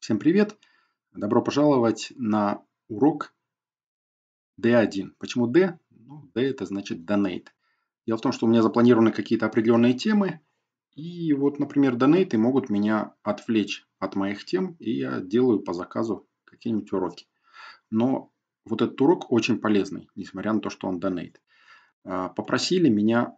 Всем привет! Добро пожаловать на урок D1. Почему D? Ну, D это значит Donate. Дело в том, что у меня запланированы какие-то определенные темы, и вот, например, донейты могут меня отвлечь от моих тем, и я делаю по заказу какие-нибудь уроки. Но вот этот урок очень полезный, несмотря на то, что он donate. А, попросили меня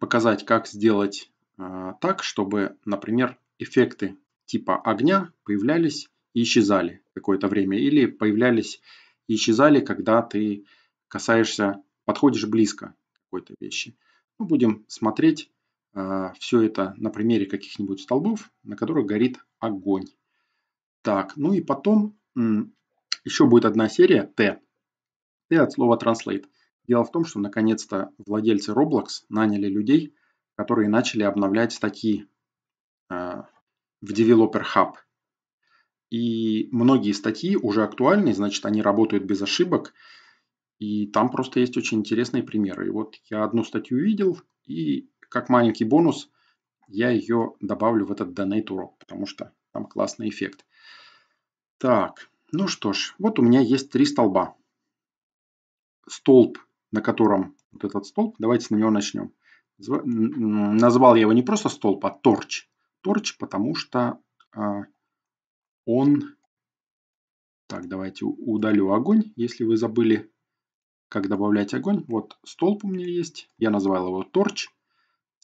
показать, как сделать а, так, чтобы, например, эффекты типа огня появлялись и исчезали какое-то время, или появлялись и исчезали, когда ты касаешься, подходишь близко какой-то вещи. мы ну, будем смотреть э, а, все это на примере каких-нибудь столбов, на которых горит огонь. Так, ну и потом еще будет одна серия Т. Т от слова translate. Дело в том, что наконец-то владельцы Roblox наняли людей, которые начали обновлять статьи а, в Developer Hub. И многие статьи уже актуальны, значит, они работают без ошибок. И там просто есть очень интересные примеры. И вот я одну статью видел, и как маленький бонус я ее добавлю в этот Donate урок, потому что там классный эффект. Так, ну что ж, вот у меня есть три столба. Столб, на котором вот этот столб, давайте с него начнем. Назвал я его не просто столб, а торч. Торч, потому что а, он... Так, давайте удалю огонь, если вы забыли, как добавлять огонь. Вот столб у меня есть, я назвал его торч.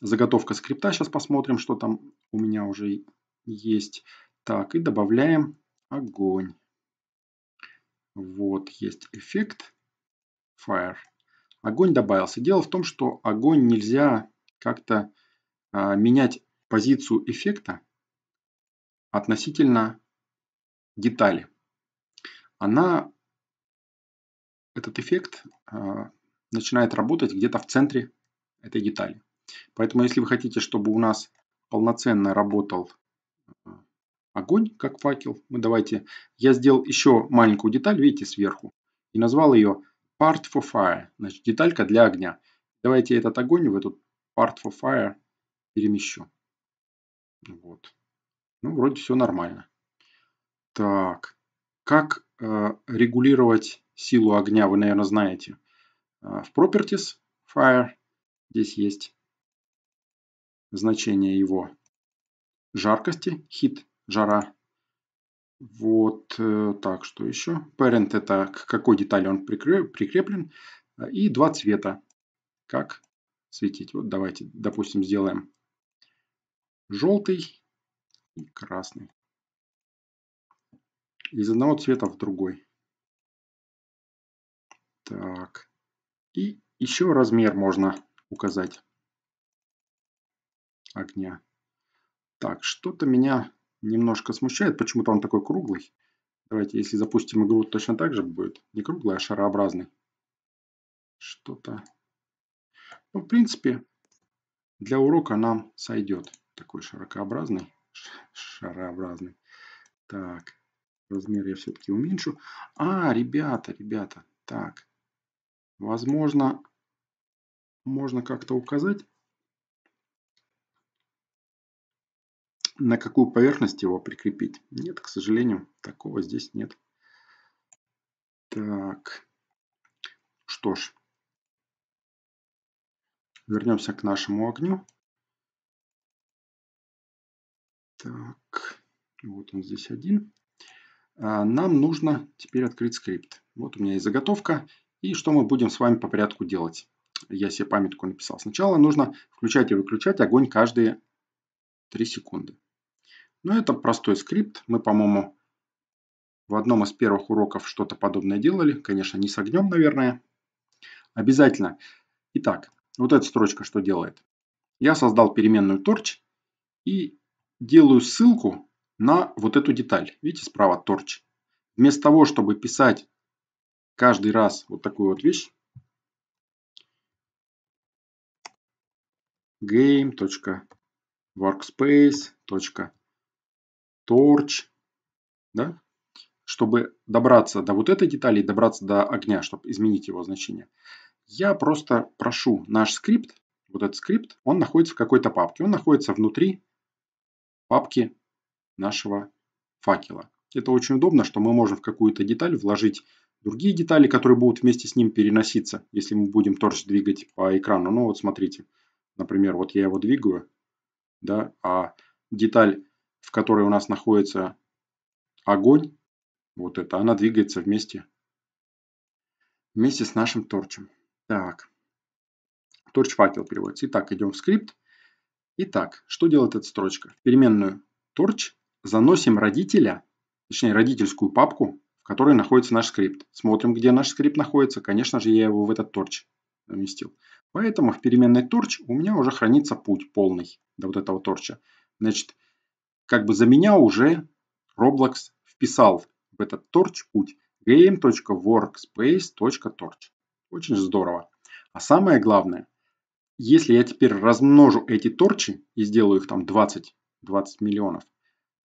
Заготовка скрипта, сейчас посмотрим, что там у меня уже есть. Так, и добавляем огонь. Вот, есть эффект fire. Огонь добавился. Дело в том, что огонь нельзя как-то а, менять позицию эффекта относительно детали. Она, этот эффект э, начинает работать где-то в центре этой детали. Поэтому если вы хотите, чтобы у нас полноценно работал э, огонь, как факел, мы давайте, я сделал еще маленькую деталь, видите, сверху, и назвал ее part for fire, значит, деталька для огня. Давайте этот огонь в эту part for fire перемещу. Вот. Ну, вроде все нормально. Так, как э, регулировать силу огня, вы, наверное, знаете. Э, в Properties Fire здесь есть значение его жаркости, хит, жара. Вот э, так, что еще? Parent это к какой детали он прикреплен. Э, и два цвета. Как светить. Вот давайте, допустим, сделаем желтый и красный. Из одного цвета в другой. Так. И еще размер можно указать огня. Так, что-то меня немножко смущает. Почему-то он такой круглый. Давайте, если запустим игру, точно так же будет. Не круглый, а шарообразный. Что-то. Ну, в принципе, для урока нам сойдет такой широкообразный, шарообразный. Так, размер я все-таки уменьшу. А, ребята, ребята, так. Возможно, можно как-то указать, на какую поверхность его прикрепить. Нет, к сожалению, такого здесь нет. Так, что ж. Вернемся к нашему огню. Так, ну вот он здесь один. А, нам нужно теперь открыть скрипт. Вот у меня есть заготовка. И что мы будем с вами по порядку делать? Я себе памятку написал. Сначала нужно включать и выключать огонь каждые 3 секунды. Но ну, это простой скрипт. Мы, по-моему, в одном из первых уроков что-то подобное делали. Конечно, не с огнем, наверное. Обязательно. Итак, вот эта строчка что делает? Я создал переменную torch и делаю ссылку на вот эту деталь. Видите, справа торч. Вместо того, чтобы писать каждый раз вот такую вот вещь, game.workspace.torch, да? чтобы добраться до вот этой детали и добраться до огня, чтобы изменить его значение, я просто прошу наш скрипт, вот этот скрипт, он находится в какой-то папке, он находится внутри папки нашего факела. Это очень удобно, что мы можем в какую-то деталь вложить другие детали, которые будут вместе с ним переноситься, если мы будем торч двигать по экрану. Ну вот смотрите, например, вот я его двигаю, да, а деталь, в которой у нас находится огонь, вот это, она двигается вместе, вместе с нашим торчем. Так, торч факел переводится. Итак, идем в скрипт. Итак, что делает эта строчка? переменную torch заносим родителя, точнее родительскую папку, в которой находится наш скрипт. Смотрим, где наш скрипт находится. Конечно же, я его в этот torch поместил. Поэтому в переменной torch у меня уже хранится путь полный до вот этого торча. Значит, как бы за меня уже Roblox вписал в этот torch путь game.workspace.torch. Очень здорово. А самое главное, если я теперь размножу эти торчи и сделаю их там 20, 20 миллионов,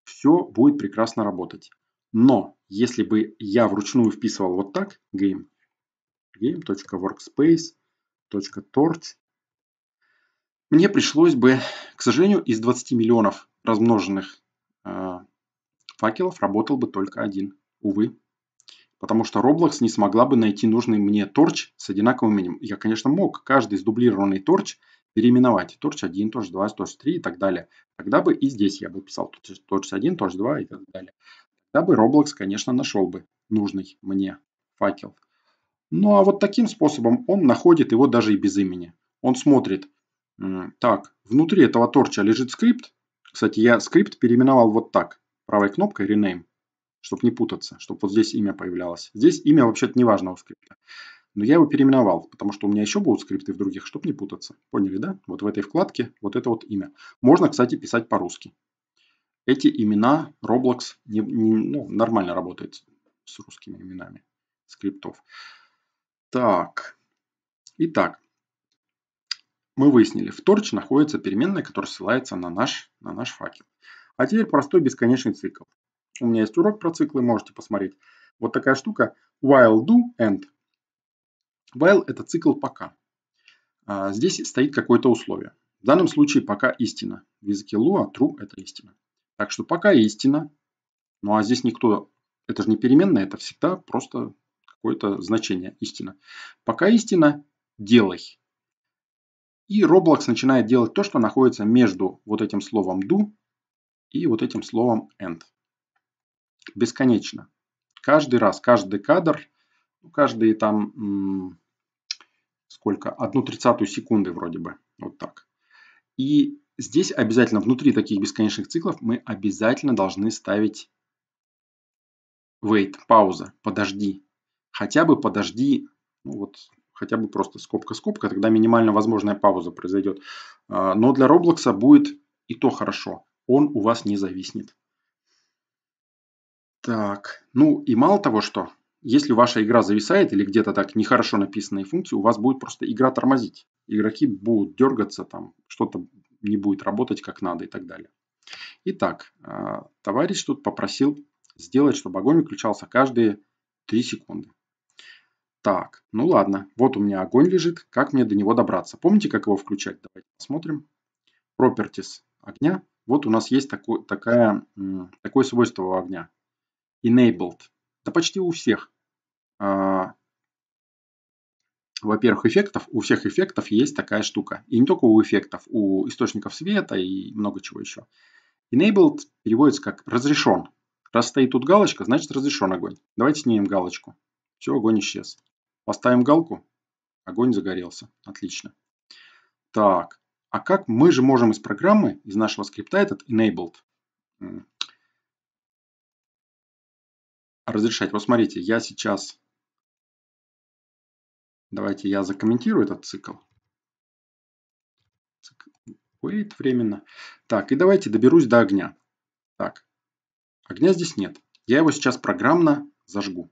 все будет прекрасно работать. Но если бы я вручную вписывал вот так, game, game.workspace.torch, мне пришлось бы, к сожалению, из 20 миллионов размноженных э, факелов работал бы только один. Увы потому что Roblox не смогла бы найти нужный мне торч с одинаковым именем. Я, конечно, мог каждый сдублированный торч переименовать. Торч 1, торч 2, торч 3 и так далее. Тогда бы и здесь я бы писал торч 1, торч 2 и так далее. Тогда бы Roblox, конечно, нашел бы нужный мне факел. Ну а вот таким способом он находит его даже и без имени. Он смотрит, так, внутри этого торча лежит скрипт. Кстати, я скрипт переименовал вот так, правой кнопкой rename чтобы не путаться, чтобы вот здесь имя появлялось. Здесь имя вообще-то не важно у скрипта. Но я его переименовал, потому что у меня еще будут скрипты в других, чтобы не путаться. Поняли, да? Вот в этой вкладке вот это вот имя. Можно, кстати, писать по-русски. Эти имена Roblox не, не, ну, нормально работает с русскими именами скриптов. Так. Итак, мы выяснили, в Torch находится переменная, которая ссылается на наш, на наш факел. А теперь простой бесконечный цикл. У меня есть урок про циклы, можете посмотреть. Вот такая штука while do end. While – это цикл пока. А здесь стоит какое-то условие. В данном случае пока истина. В языке Lua true а – это истина. Так что пока истина. Ну а здесь никто, это же не переменная, это всегда просто какое-то значение истина. Пока истина – делай. И Roblox начинает делать то, что находится между вот этим словом do и вот этим словом end бесконечно. Каждый раз, каждый кадр, ну, каждые там сколько, одну тридцатую секунды вроде бы, вот так. И здесь обязательно внутри таких бесконечных циклов мы обязательно должны ставить wait, пауза, подожди. Хотя бы подожди, ну вот хотя бы просто скобка-скобка, тогда минимально возможная пауза произойдет. А, но для Roblox будет и то хорошо, он у вас не зависнет. Так, ну и мало того, что если ваша игра зависает или где-то так нехорошо написанные функции, у вас будет просто игра тормозить. Игроки будут дергаться, там что-то не будет работать как надо и так далее. Итак, а, товарищ тут попросил сделать, чтобы огонь выключался каждые 3 секунды. Так, ну ладно, вот у меня огонь лежит, как мне до него добраться? Помните, как его включать? Давайте посмотрим. Properties огня. Вот у нас есть такое, такая, такое свойство у огня enabled. Да почти у всех. А, во-первых, эффектов. У всех эффектов есть такая штука. И не только у эффектов, у источников света и много чего еще. Enabled переводится как разрешен. Раз стоит тут галочка, значит разрешен огонь. Давайте снимем галочку. Все, огонь исчез. Поставим галку. Огонь загорелся. Отлично. Так, а как мы же можем из программы, из нашего скрипта этот enabled разрешать. Вот смотрите, я сейчас... Давайте я закомментирую этот цикл. Wait временно. Так, и давайте доберусь до огня. Так, огня здесь нет. Я его сейчас программно зажгу.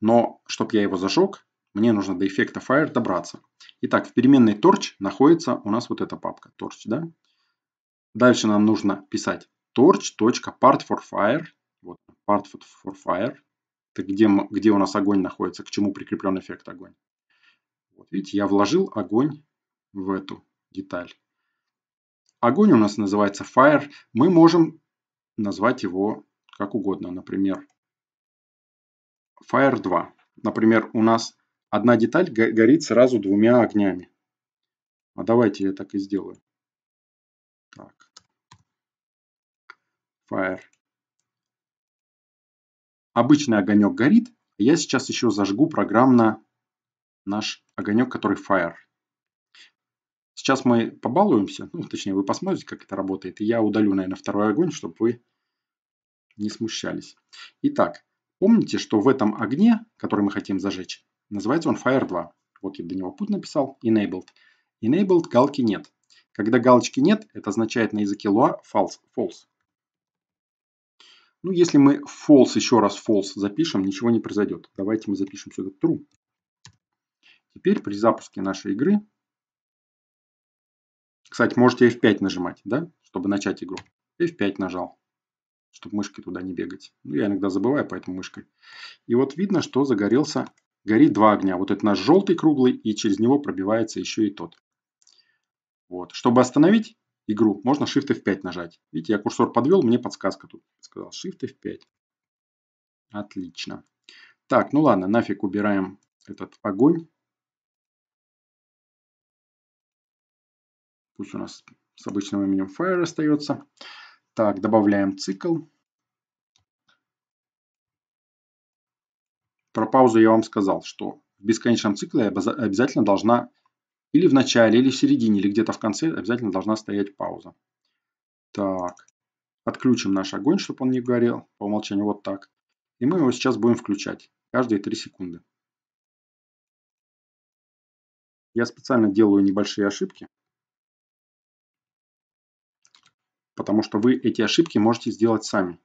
Но, чтобы я его зажег, мне нужно до эффекта Fire добраться. Итак, в переменной Torch находится у нас вот эта папка Torch, да? Дальше нам нужно писать torch.part for fire вот, part for fire. Это где, где у нас огонь находится, к чему прикреплен эффект огонь. Вот, видите, я вложил огонь в эту деталь. Огонь у нас называется fire. Мы можем назвать его как угодно. Например, fire 2. Например, у нас одна деталь горит сразу двумя огнями. А давайте я так и сделаю. Так. Fire обычный огонек горит. Я сейчас еще зажгу программно наш огонек, который fire. Сейчас мы побалуемся, ну, точнее, вы посмотрите, как это работает. И я удалю, наверное, второй огонь, чтобы вы не смущались. Итак, помните, что в этом огне, который мы хотим зажечь, называется он Fire 2. Вот я до него путь написал, enabled. Enabled галки нет. Когда галочки нет, это означает на языке Lua false. false. Ну, если мы false, еще раз false запишем, ничего не произойдет. Давайте мы запишем сюда true. Теперь при запуске нашей игры... Кстати, можете F5 нажимать, да, чтобы начать игру. F5 нажал, чтобы мышкой туда не бегать. Ну, я иногда забываю, поэтому мышкой. И вот видно, что загорелся, горит два огня. Вот этот наш желтый круглый, и через него пробивается еще и тот. Вот. Чтобы остановить, игру. Можно Shift F5 нажать. Видите, я курсор подвел, мне подсказка тут сказал. Shift F5. Отлично. Так, ну ладно, нафиг убираем этот огонь. Пусть у нас с обычным именем Fire остается. Так, добавляем цикл. Про паузу я вам сказал, что в бесконечном цикле обязательно должна или в начале, или в середине, или где-то в конце обязательно должна стоять пауза. Так, отключим наш огонь, чтобы он не горел, по умолчанию вот так. И мы его сейчас будем включать каждые 3 секунды. Я специально делаю небольшие ошибки, потому что вы эти ошибки можете сделать сами.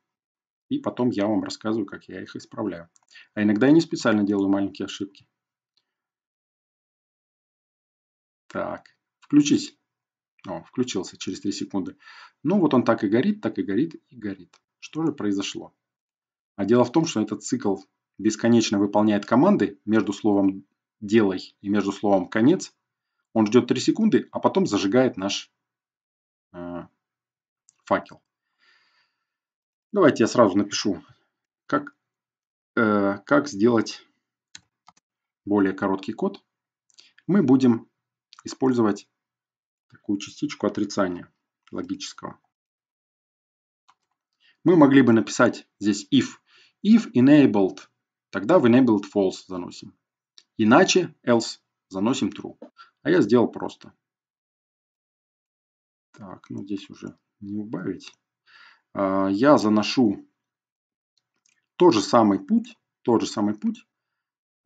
И потом я вам рассказываю, как я их исправляю. А иногда я не специально делаю маленькие ошибки. Так, включись. О, включился через 3 секунды. Ну вот он так и горит, так и горит и горит. Что же произошло? А дело в том, что этот цикл бесконечно выполняет команды между словом «делай» и между словом «конец». Он ждет 3 секунды, а потом зажигает наш э, факел. Давайте я сразу напишу, как, э, как сделать более короткий код. Мы будем использовать такую частичку отрицания логического. Мы могли бы написать здесь if. If enabled, тогда в enabled false заносим. Иначе else заносим true. А я сделал просто. Так, ну здесь уже не убавить. А, я заношу тот же самый путь, тот же самый путь,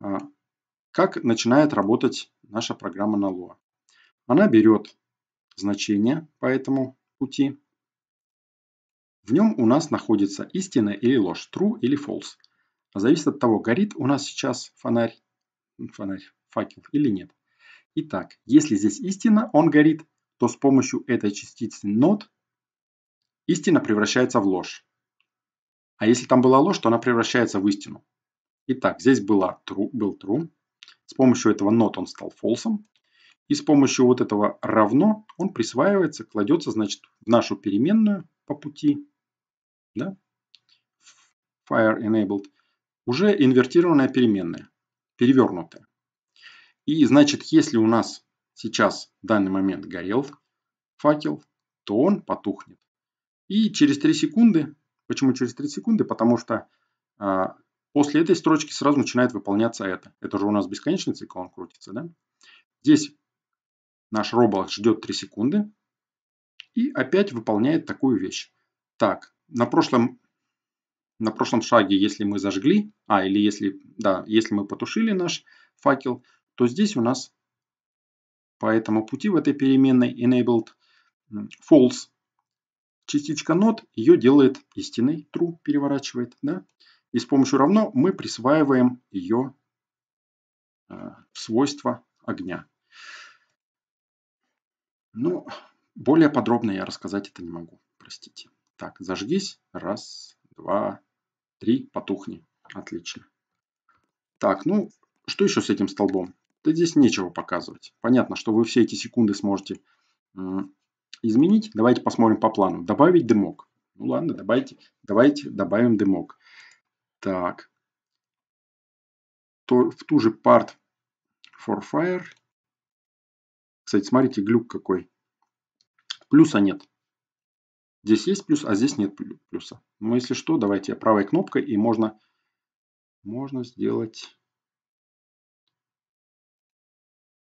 а, как начинает работать наша программа на Lua. Она берет значение по этому пути. В нем у нас находится истина или ложь, true или false. Зависит от того, горит у нас сейчас фонарь, ну, фонарь, факел или нет. Итак, если здесь истина, он горит, то с помощью этой частицы not истина превращается в ложь. А если там была ложь, то она превращается в истину. Итак, здесь была true, был true. С помощью этого not он стал false. И с помощью вот этого равно он присваивается, кладется, значит, в нашу переменную по пути. Да? Fire enabled. Уже инвертированная переменная. Перевернутая. И значит, если у нас сейчас в данный момент горел факел, то он потухнет. И через 3 секунды, почему через 3 секунды? Потому что а, после этой строчки сразу начинает выполняться это. Это же у нас бесконечный цикл, он крутится. Да? Здесь Наш робот ждет 3 секунды и опять выполняет такую вещь. Так, на прошлом, на прошлом шаге, если мы зажгли, а, или если, да, если мы потушили наш факел, то здесь у нас по этому пути в этой переменной enabled false частичка not ее делает истинной, true переворачивает, да? И с помощью равно мы присваиваем ее э, свойства огня. Ну, более подробно я рассказать это не могу, простите. Так, зажгись. Раз, два, три, потухни. Отлично. Так, ну, что еще с этим столбом? Да здесь нечего показывать. Понятно, что вы все эти секунды сможете изменить. Давайте посмотрим по плану. Добавить дымок. Ну ладно, добавите. Давайте добавим дымок. Так. То, в ту же part for fire кстати, смотрите, глюк какой. Плюса нет. Здесь есть плюс, а здесь нет плюса. Но ну, если что, давайте я правой кнопкой и можно, можно сделать...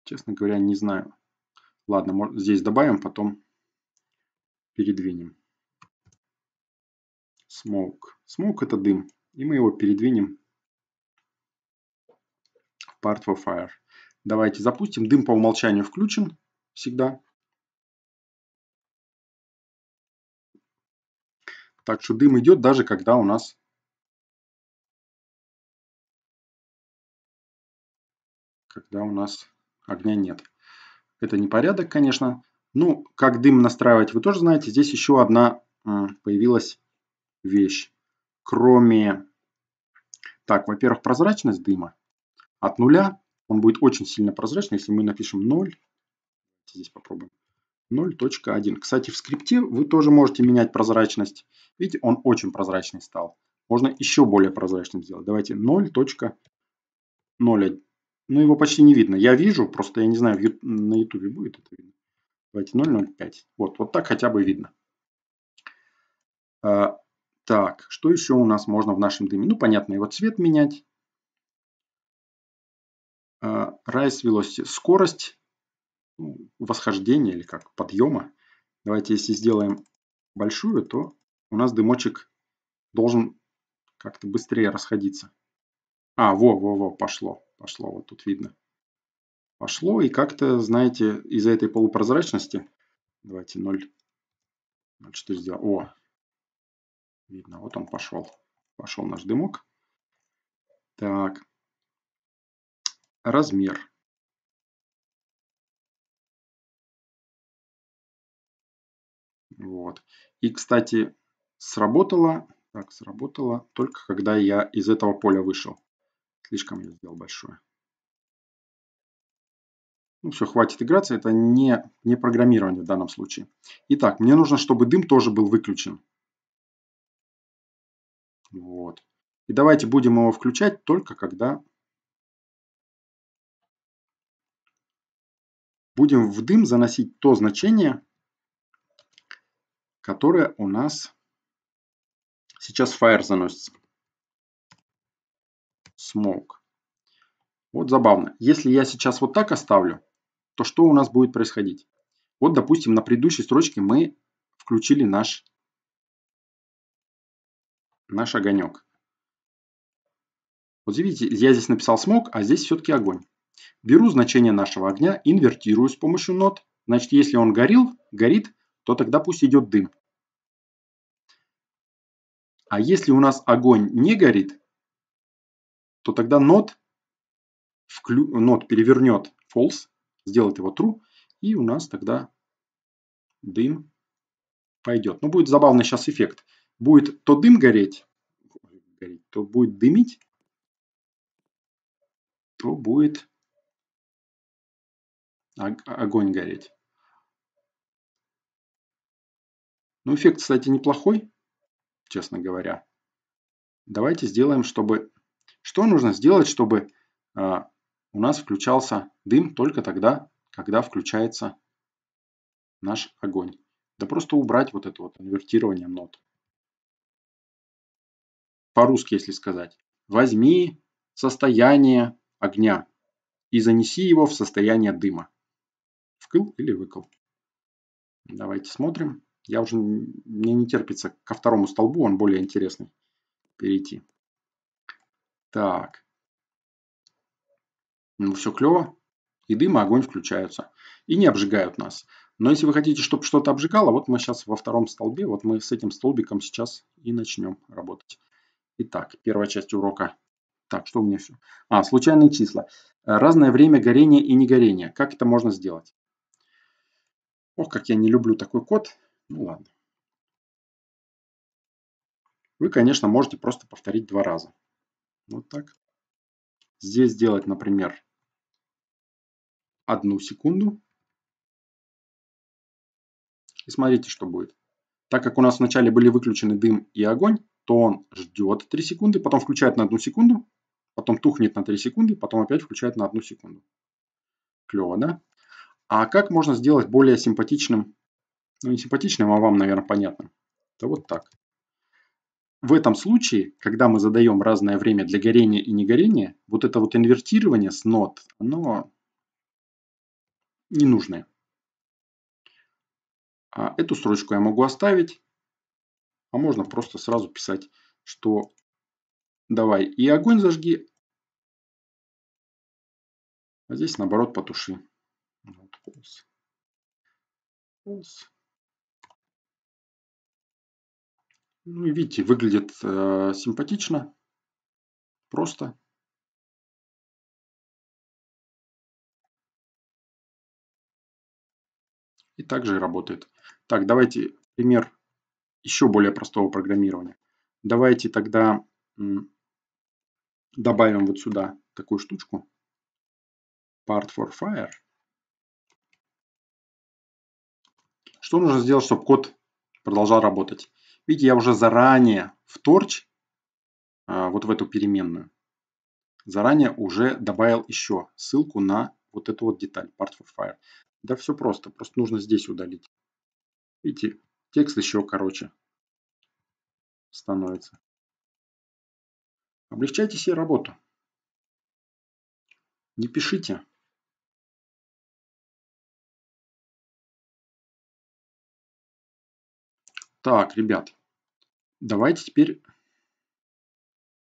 Честно говоря, не знаю. Ладно, здесь добавим, потом передвинем. Smoke. Smoke это дым. И мы его передвинем в Part for Fire. Давайте запустим. Дым по умолчанию включен всегда. Так что дым идет даже когда у нас когда у нас огня нет. Это не порядок, конечно. Ну, как дым настраивать, вы тоже знаете. Здесь еще одна появилась вещь. Кроме... Так, во-первых, прозрачность дыма от нуля он будет очень сильно прозрачный, если мы напишем 0. Здесь попробуем. 0.1. Кстати, в скрипте вы тоже можете менять прозрачность. Видите, он очень прозрачный стал. Можно еще более прозрачным сделать. Давайте 0.01. Ну, его почти не видно. Я вижу, просто я не знаю, на YouTube будет это видно. Давайте 0.05. Вот, вот так хотя бы видно. А, так, что еще у нас можно в нашем дыме? Ну, понятно, его цвет менять rise velocity – скорость ну, восхождения или как подъема. Давайте если сделаем большую, то у нас дымочек должен как-то быстрее расходиться. А, во-во-во, пошло, пошло, вот тут видно. Пошло, и как-то, знаете, из-за этой полупрозрачности, давайте 0, 0,4 сделаем, о, видно, вот он пошел, пошел наш дымок. Так, размер Вот. И, кстати, сработало, так, сработало только когда я из этого поля вышел. Слишком я сделал большое. Ну все, хватит играться, это не, не программирование в данном случае. Итак, мне нужно, чтобы дым тоже был выключен. Вот. И давайте будем его включать только когда будем в дым заносить то значение, которое у нас сейчас fire заносится. Smoke. Вот забавно. Если я сейчас вот так оставлю, то что у нас будет происходить? Вот, допустим, на предыдущей строчке мы включили наш, наш огонек. Вот видите, я здесь написал смог, а здесь все-таки огонь. Беру значение нашего огня, инвертирую с помощью нот. Значит, если он горел, горит, то тогда пусть идет дым. А если у нас огонь не горит, то тогда нот, вклю... нот перевернет false, сделает его true, и у нас тогда дым пойдет. Ну, будет забавный сейчас эффект. Будет то дым гореть, гореть то будет дымить, то будет огонь гореть. Ну, эффект, кстати, неплохой, честно говоря. Давайте сделаем, чтобы... Что нужно сделать, чтобы э, у нас включался дым только тогда, когда включается наш огонь? Да просто убрать вот это вот инвертирование нот. По-русски, если сказать. Возьми состояние огня и занеси его в состояние дыма вкл или выкл. Давайте смотрим. Я уже, мне не терпится ко второму столбу, он более интересный, перейти. Так. Ну, все клево. И дым, и огонь включаются. И не обжигают нас. Но если вы хотите, чтобы что-то обжигало, вот мы сейчас во втором столбе, вот мы с этим столбиком сейчас и начнем работать. Итак, первая часть урока. Так, что у меня все? А, случайные числа. Разное время горения и не горения. Как это можно сделать? Ох, как я не люблю такой код. Ну ладно. Вы, конечно, можете просто повторить два раза. Вот так. Здесь сделать, например, одну секунду. И смотрите, что будет. Так как у нас вначале были выключены дым и огонь, то он ждет 3 секунды, потом включает на одну секунду, потом тухнет на 3 секунды, потом опять включает на одну секунду. Клево, да? А как можно сделать более симпатичным? Ну, не симпатичным, а вам, наверное, понятным? Это вот так. В этом случае, когда мы задаем разное время для горения и не горения, вот это вот инвертирование с нот, оно ненужное. А эту строчку я могу оставить, а можно просто сразу писать, что давай и огонь зажги, а здесь наоборот потуши false. False. Ну видите, выглядит э, симпатично, просто. И также работает. Так, давайте пример еще более простого программирования. Давайте тогда добавим вот сюда такую штучку. Part for fire. Что нужно сделать, чтобы код продолжал работать? Видите, я уже заранее в Torch а, вот в эту переменную, заранее уже добавил еще ссылку на вот эту вот деталь, part for fire. Да все просто, просто нужно здесь удалить. Видите, текст еще короче становится. Облегчайте себе работу. Не пишите Так, ребят, давайте теперь...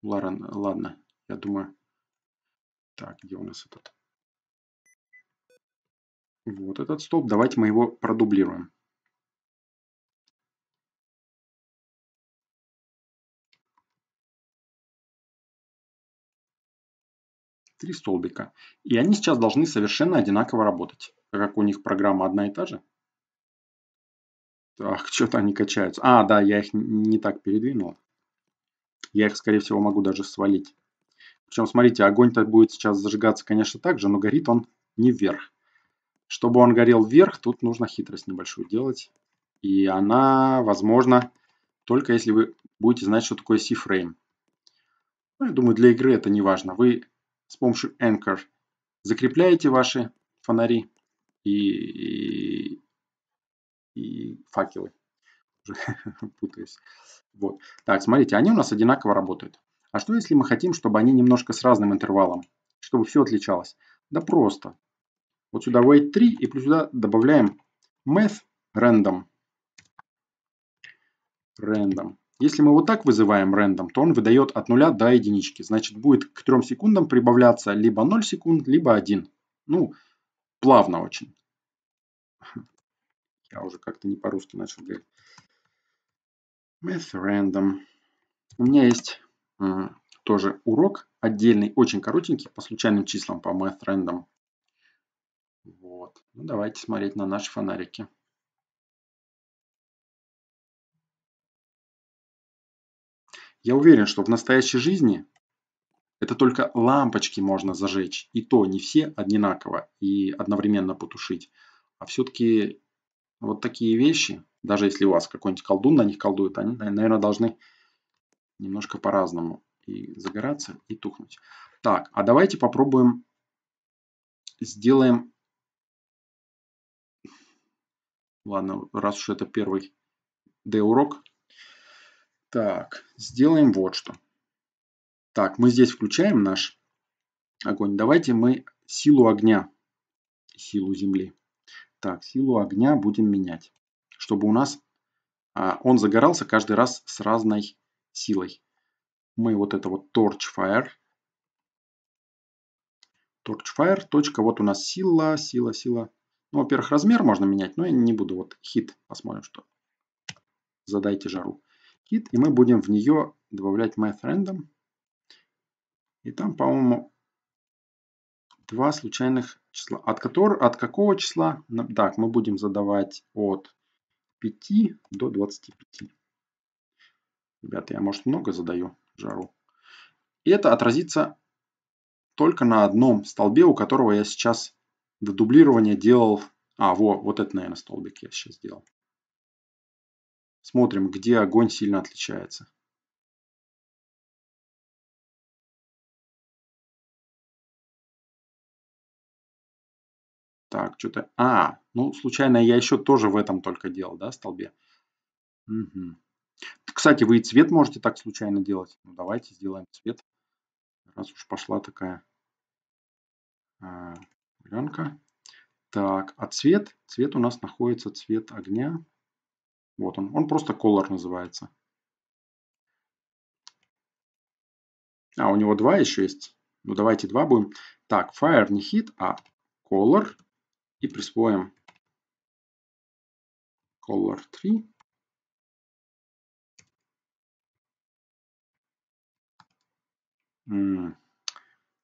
Ларан, ладно, я думаю... Так, где у нас этот? Вот этот столб. Давайте мы его продублируем. Три столбика. И они сейчас должны совершенно одинаково работать, так как у них программа одна и та же. Так, что-то они качаются. А, да, я их не так передвинул. Я их, скорее всего, могу даже свалить. Причем, смотрите, огонь-то будет сейчас зажигаться, конечно, так же, но горит он не вверх. Чтобы он горел вверх, тут нужно хитрость небольшую делать. И она, возможно, только если вы будете знать, что такое c frame Ну, я думаю, для игры это не важно. Вы с помощью Anchor закрепляете ваши фонари и, и факелы. Путаюсь. Вот. Так, смотрите, они у нас одинаково работают. А что если мы хотим, чтобы они немножко с разным интервалом, чтобы все отличалось? Да просто. Вот сюда wait 3 и плюс сюда добавляем math random. Random. Если мы вот так вызываем random, то он выдает от 0 до единички. Значит, будет к 3 секундам прибавляться либо 0 секунд, либо 1. Ну, плавно очень. Я уже как-то не по-русски начал говорить. Math Random. У меня есть э, тоже урок отдельный, очень коротенький, по случайным числам, по Math Random. Вот. Ну, давайте смотреть на наши фонарики. Я уверен, что в настоящей жизни это только лампочки можно зажечь. И то не все одинаково и одновременно потушить. А все-таки вот такие вещи, даже если у вас какой-нибудь колдун на них колдует, они, наверное, должны немножко по-разному и загораться, и тухнуть. Так, а давайте попробуем сделаем... Ладно, раз уж это первый D-урок. Так, сделаем вот что. Так, мы здесь включаем наш огонь. Давайте мы силу огня, силу земли так, силу огня будем менять, чтобы у нас а, он загорался каждый раз с разной силой. Мы вот это вот Torchfire. Torchfire. Точка, вот у нас сила, сила, сила. Ну, во-первых, размер можно менять, но я не буду. Вот хит, посмотрим, что. Задайте жару. Хит, и мы будем в нее добавлять math random. И там, по-моему, два случайных числа. От, которого, от какого числа? Так, мы будем задавать от 5 до 25. Ребята, я, может, много задаю жару. И это отразится только на одном столбе, у которого я сейчас до дублирования делал... А, во, вот это, наверное, столбик я сейчас сделал. Смотрим, где огонь сильно отличается. Так, что-то... А, ну, случайно я еще тоже в этом только делал, да, столбе? Угу. Кстати, вы и цвет можете так случайно делать. Ну, давайте сделаем цвет. Раз уж пошла такая а, Так, а цвет? Цвет у нас находится цвет огня. Вот он. Он просто color называется. А, у него два еще есть. Ну, давайте два будем. Так, fire не hit, а color и присвоим color 3.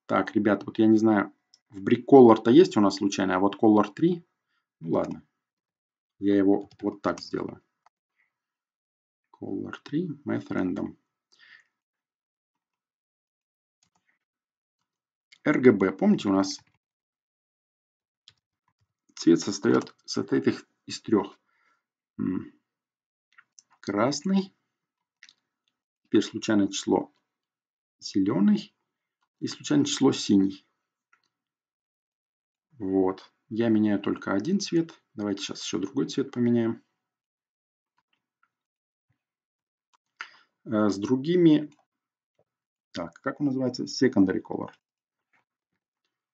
Так, ребят, вот я не знаю, в брик color-то есть у нас случайно, а вот color 3, ну ладно, я его вот так сделаю. Color 3, math random. RGB, помните у нас Цвет состоит, состоит этих из трех. Красный. Теперь случайное число зеленый. И случайное число синий. Вот. Я меняю только один цвет. Давайте сейчас еще другой цвет поменяем. Э, с другими... Так, как он называется? Secondary color.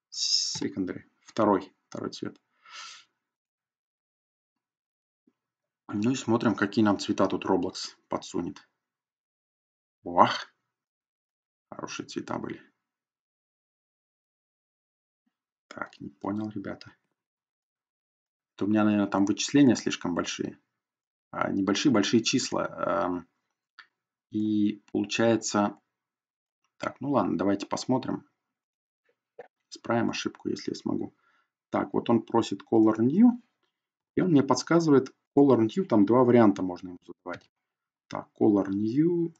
Secondary. Второй. Второй цвет. Ну и смотрим, какие нам цвета тут Roblox подсунет. Вах! Хорошие цвета были. Так, не понял, ребята. То у меня, наверное, там вычисления слишком большие. А, небольшие, большие числа. Эм, и получается... Так, ну ладно, давайте посмотрим. Исправим ошибку, если я смогу. Так, вот он просит Color New. И он мне подсказывает, Color new, там два варианта можно ему задавать. Так, color new.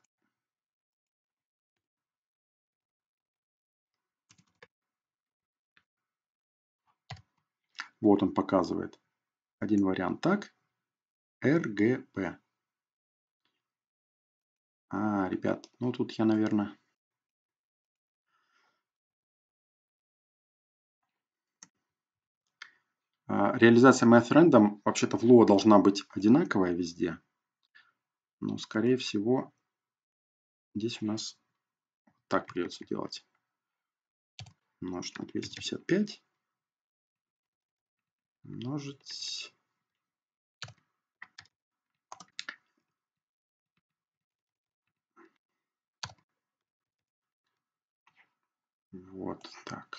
Вот он показывает. Один вариант так. RGB. А, ребят, ну тут я, наверное... А, реализация MathRandom вообще-то в Lua должна быть одинаковая везде. Но, скорее всего, здесь у нас так придется делать. Умножить на 255. Умножить... Вот так.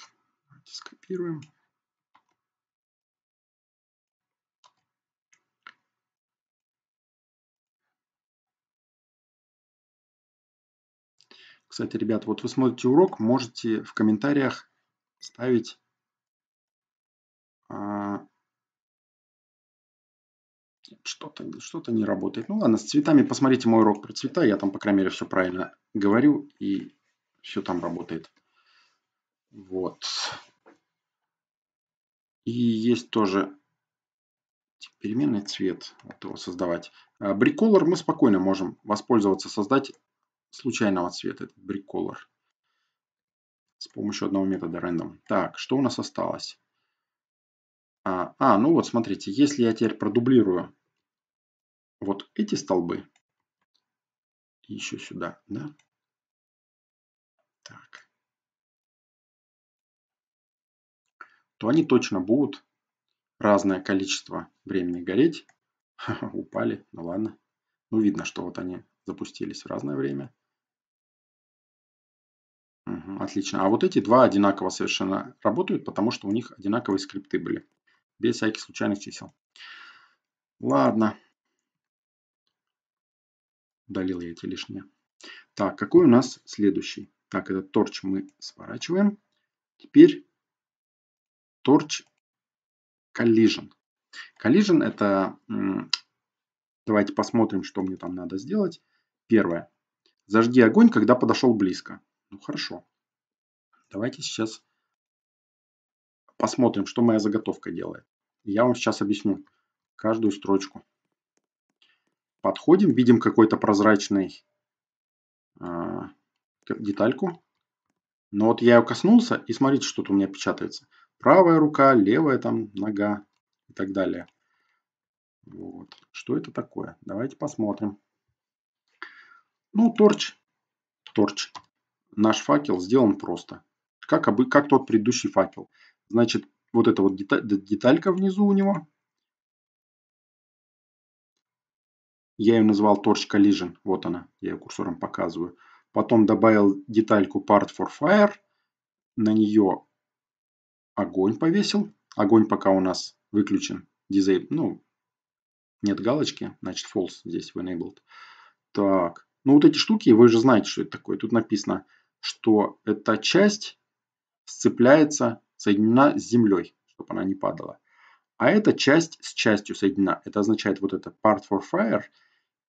Давайте скопируем. Кстати, ребят, вот вы смотрите урок, можете в комментариях ставить а, что-то что то не работает. Ну ладно, с цветами посмотрите мой урок про цвета. Я там, по крайней мере, все правильно говорю. И все там работает. Вот. И есть тоже переменный цвет вот его создавать. А, Бриколор мы спокойно можем воспользоваться, создать случайного цвета, это BrickColor. С помощью одного метода random. Так, что у нас осталось? А, а, ну вот смотрите, если я теперь продублирую вот эти столбы, еще сюда, да? Так. То они точно будут разное количество времени гореть. Упали, ну ладно. Ну видно, что вот они запустились в разное время. Угу, отлично. А вот эти два одинаково совершенно работают, потому что у них одинаковые скрипты были. Без всяких случайных чисел. Ладно. Удалил я эти лишние. Так, какой у нас следующий? Так, этот торч мы сворачиваем. Теперь торч collision. Collision это... Давайте посмотрим, что мне там надо сделать. Первое. Зажги огонь, когда подошел близко. Ну хорошо. Давайте сейчас посмотрим, что моя заготовка делает. Я вам сейчас объясню каждую строчку. Подходим, видим какой-то прозрачный э, детальку. Но вот я ее коснулся, и смотрите, что-то у меня печатается. Правая рука, левая там нога и так далее. Вот. Что это такое? Давайте посмотрим. Ну, торч. Торч. Наш факел сделан просто. Как, обы, как тот предыдущий факел. Значит, вот эта вот деталь, деталька внизу у него. Я ее назвал Torch Collision. Вот она. Я ее курсором показываю. Потом добавил детальку Part for Fire. На нее огонь повесил. Огонь пока у нас выключен. Disable. Ну, нет галочки. Значит, false здесь в enabled. Так. Но ну, вот эти штуки, вы же знаете, что это такое. Тут написано, что эта часть сцепляется, соединена с землей, чтобы она не падала. А эта часть с частью соединена. Это означает вот это part for fire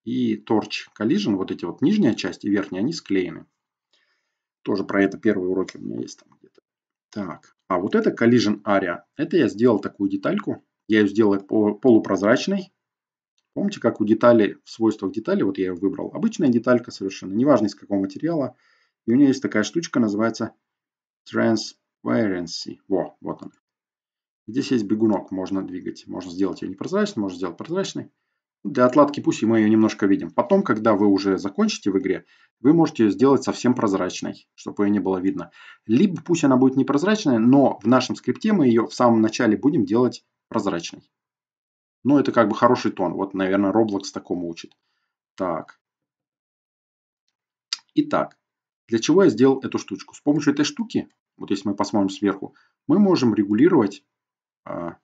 и torch collision, вот эти вот нижняя часть и верхняя, они склеены. Тоже про это первые уроки у меня есть там где-то. Так, а вот это collision area. Это я сделал такую детальку. Я ее сделал полупрозрачной. Помните, как у деталей в свойствах детали, вот я ее выбрал, обычная деталька совершенно, неважно из какого материала. И у нее есть такая штучка, называется transparency. Во, вот он. Здесь есть бегунок, можно двигать. Можно сделать ее непрозрачной, можно сделать прозрачной. Для отладки пусть мы ее немножко видим. Потом, когда вы уже закончите в игре, вы можете ее сделать совсем прозрачной, чтобы ее не было видно. Либо пусть она будет непрозрачная, но в нашем скрипте мы ее в самом начале будем делать прозрачной. Ну, это как бы хороший тон. Вот, наверное, Roblox такому учит. Так. Итак, для чего я сделал эту штучку? С помощью этой штуки, вот если мы посмотрим сверху, мы можем регулировать... А,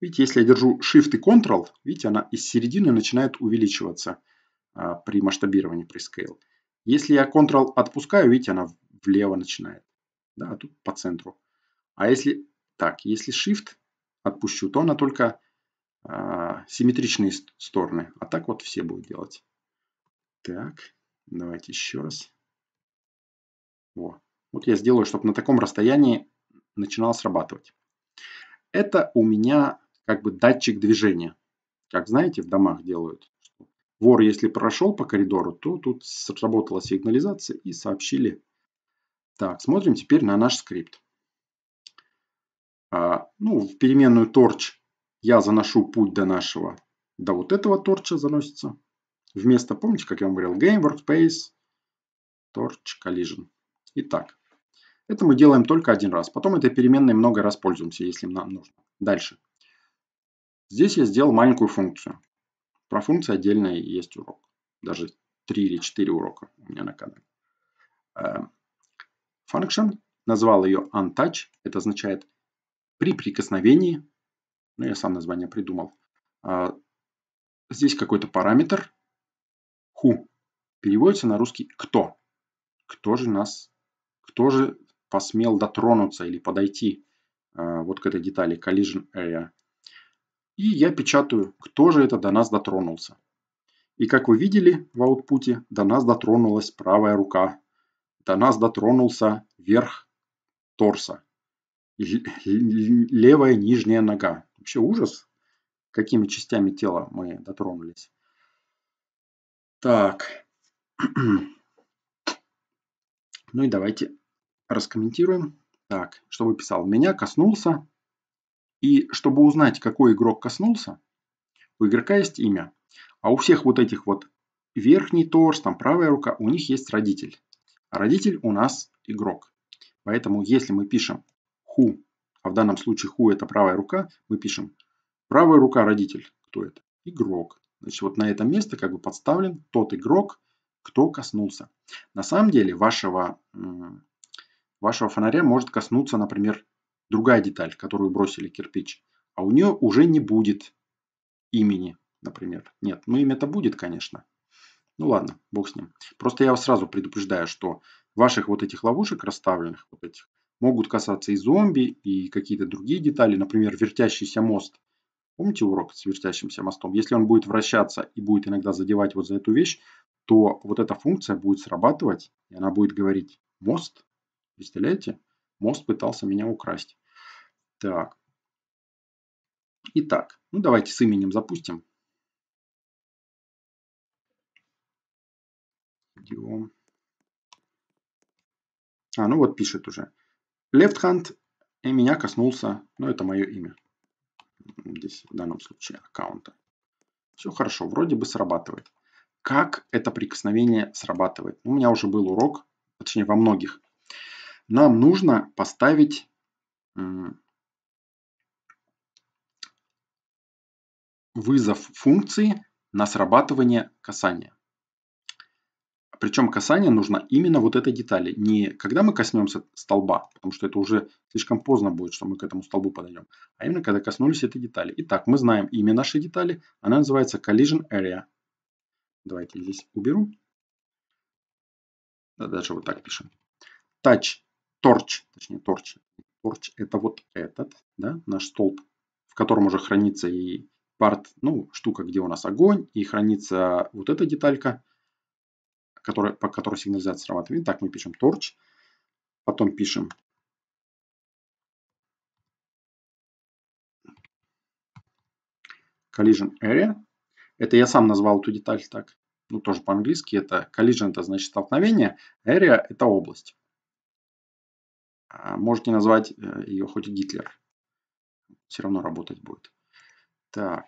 Видите, если я держу Shift и Ctrl, видите, она из середины начинает увеличиваться а, при масштабировании, при Scale. Если я Ctrl отпускаю, видите, она влево начинает да, тут по центру. А если так, если Shift отпущу, то она только э, симметричные стороны. А так вот все будут делать. Так, давайте еще раз. Во. Вот я сделаю, чтобы на таком расстоянии начинал срабатывать. Это у меня как бы датчик движения. Как знаете, в домах делают. Вор, если прошел по коридору, то тут сработала сигнализация и сообщили так, смотрим теперь на наш скрипт. А, ну, в переменную torch я заношу путь до нашего, до вот этого торча заносится. Вместо, помните, как я вам говорил, game, workspace, torch, collision. Итак, это мы делаем только один раз. Потом этой переменной много раз пользуемся, если нам нужно. Дальше. Здесь я сделал маленькую функцию. Про функции отдельно есть урок. Даже три или четыре урока у меня на канале. Эм, function, назвал ее untouch, это означает при прикосновении, ну я сам название придумал, а, здесь какой-то параметр who переводится на русский кто. Кто же нас, кто же посмел дотронуться или подойти а, вот к этой детали collision area. И я печатаю, кто же это до нас дотронулся. И как вы видели в аутпуте, до нас дотронулась правая рука до нас дотронулся верх торса. Левая нижняя нога. Вообще ужас, какими частями тела мы дотронулись. Так. Ну и давайте раскомментируем. Так, что чтобы писал, меня коснулся. И чтобы узнать, какой игрок коснулся, у игрока есть имя. А у всех вот этих вот верхний торс, там правая рука, у них есть родитель. А родитель у нас игрок. Поэтому если мы пишем who, а в данном случае who это правая рука, мы пишем правая рука родитель. Кто это? Игрок. Значит, вот на это место как бы подставлен тот игрок, кто коснулся. На самом деле вашего, вашего фонаря может коснуться, например, другая деталь, которую бросили кирпич. А у нее уже не будет имени, например. Нет, ну имя-то будет, конечно. Ну ладно, бог с ним. Просто я вас сразу предупреждаю, что ваших вот этих ловушек расставленных, вот этих, могут касаться и зомби, и какие-то другие детали, например, вертящийся мост. Помните урок с вертящимся мостом? Если он будет вращаться и будет иногда задевать вот за эту вещь, то вот эта функция будет срабатывать, и она будет говорить «мост». Представляете? Мост пытался меня украсть. Так. Итак, ну давайте с именем запустим. Подъем. А, ну вот пишет уже. Left hand и меня коснулся, ну это мое имя. Здесь в данном случае аккаунта. Все хорошо, вроде бы срабатывает. Как это прикосновение срабатывает? Ну, у меня уже был урок, точнее во многих. Нам нужно поставить вызов функции на срабатывание касания. Причем касание нужно именно вот этой детали. Не когда мы коснемся столба, потому что это уже слишком поздно будет, что мы к этому столбу подойдем, а именно когда коснулись этой детали. Итак, мы знаем имя нашей детали. Она называется Collision Area. Давайте здесь уберу. Да, даже вот так пишем. Touch, Torch, точнее Torch. Torch это вот этот, да, наш столб, в котором уже хранится и part, ну, штука, где у нас огонь, и хранится вот эта деталька который, по которой сигнализация срабатывает. так мы пишем torch, потом пишем collision area. Это я сам назвал эту деталь так, ну тоже по-английски. Это collision это значит столкновение, area это область. А, можете назвать э, ее хоть Гитлер. Все равно работать будет. Так.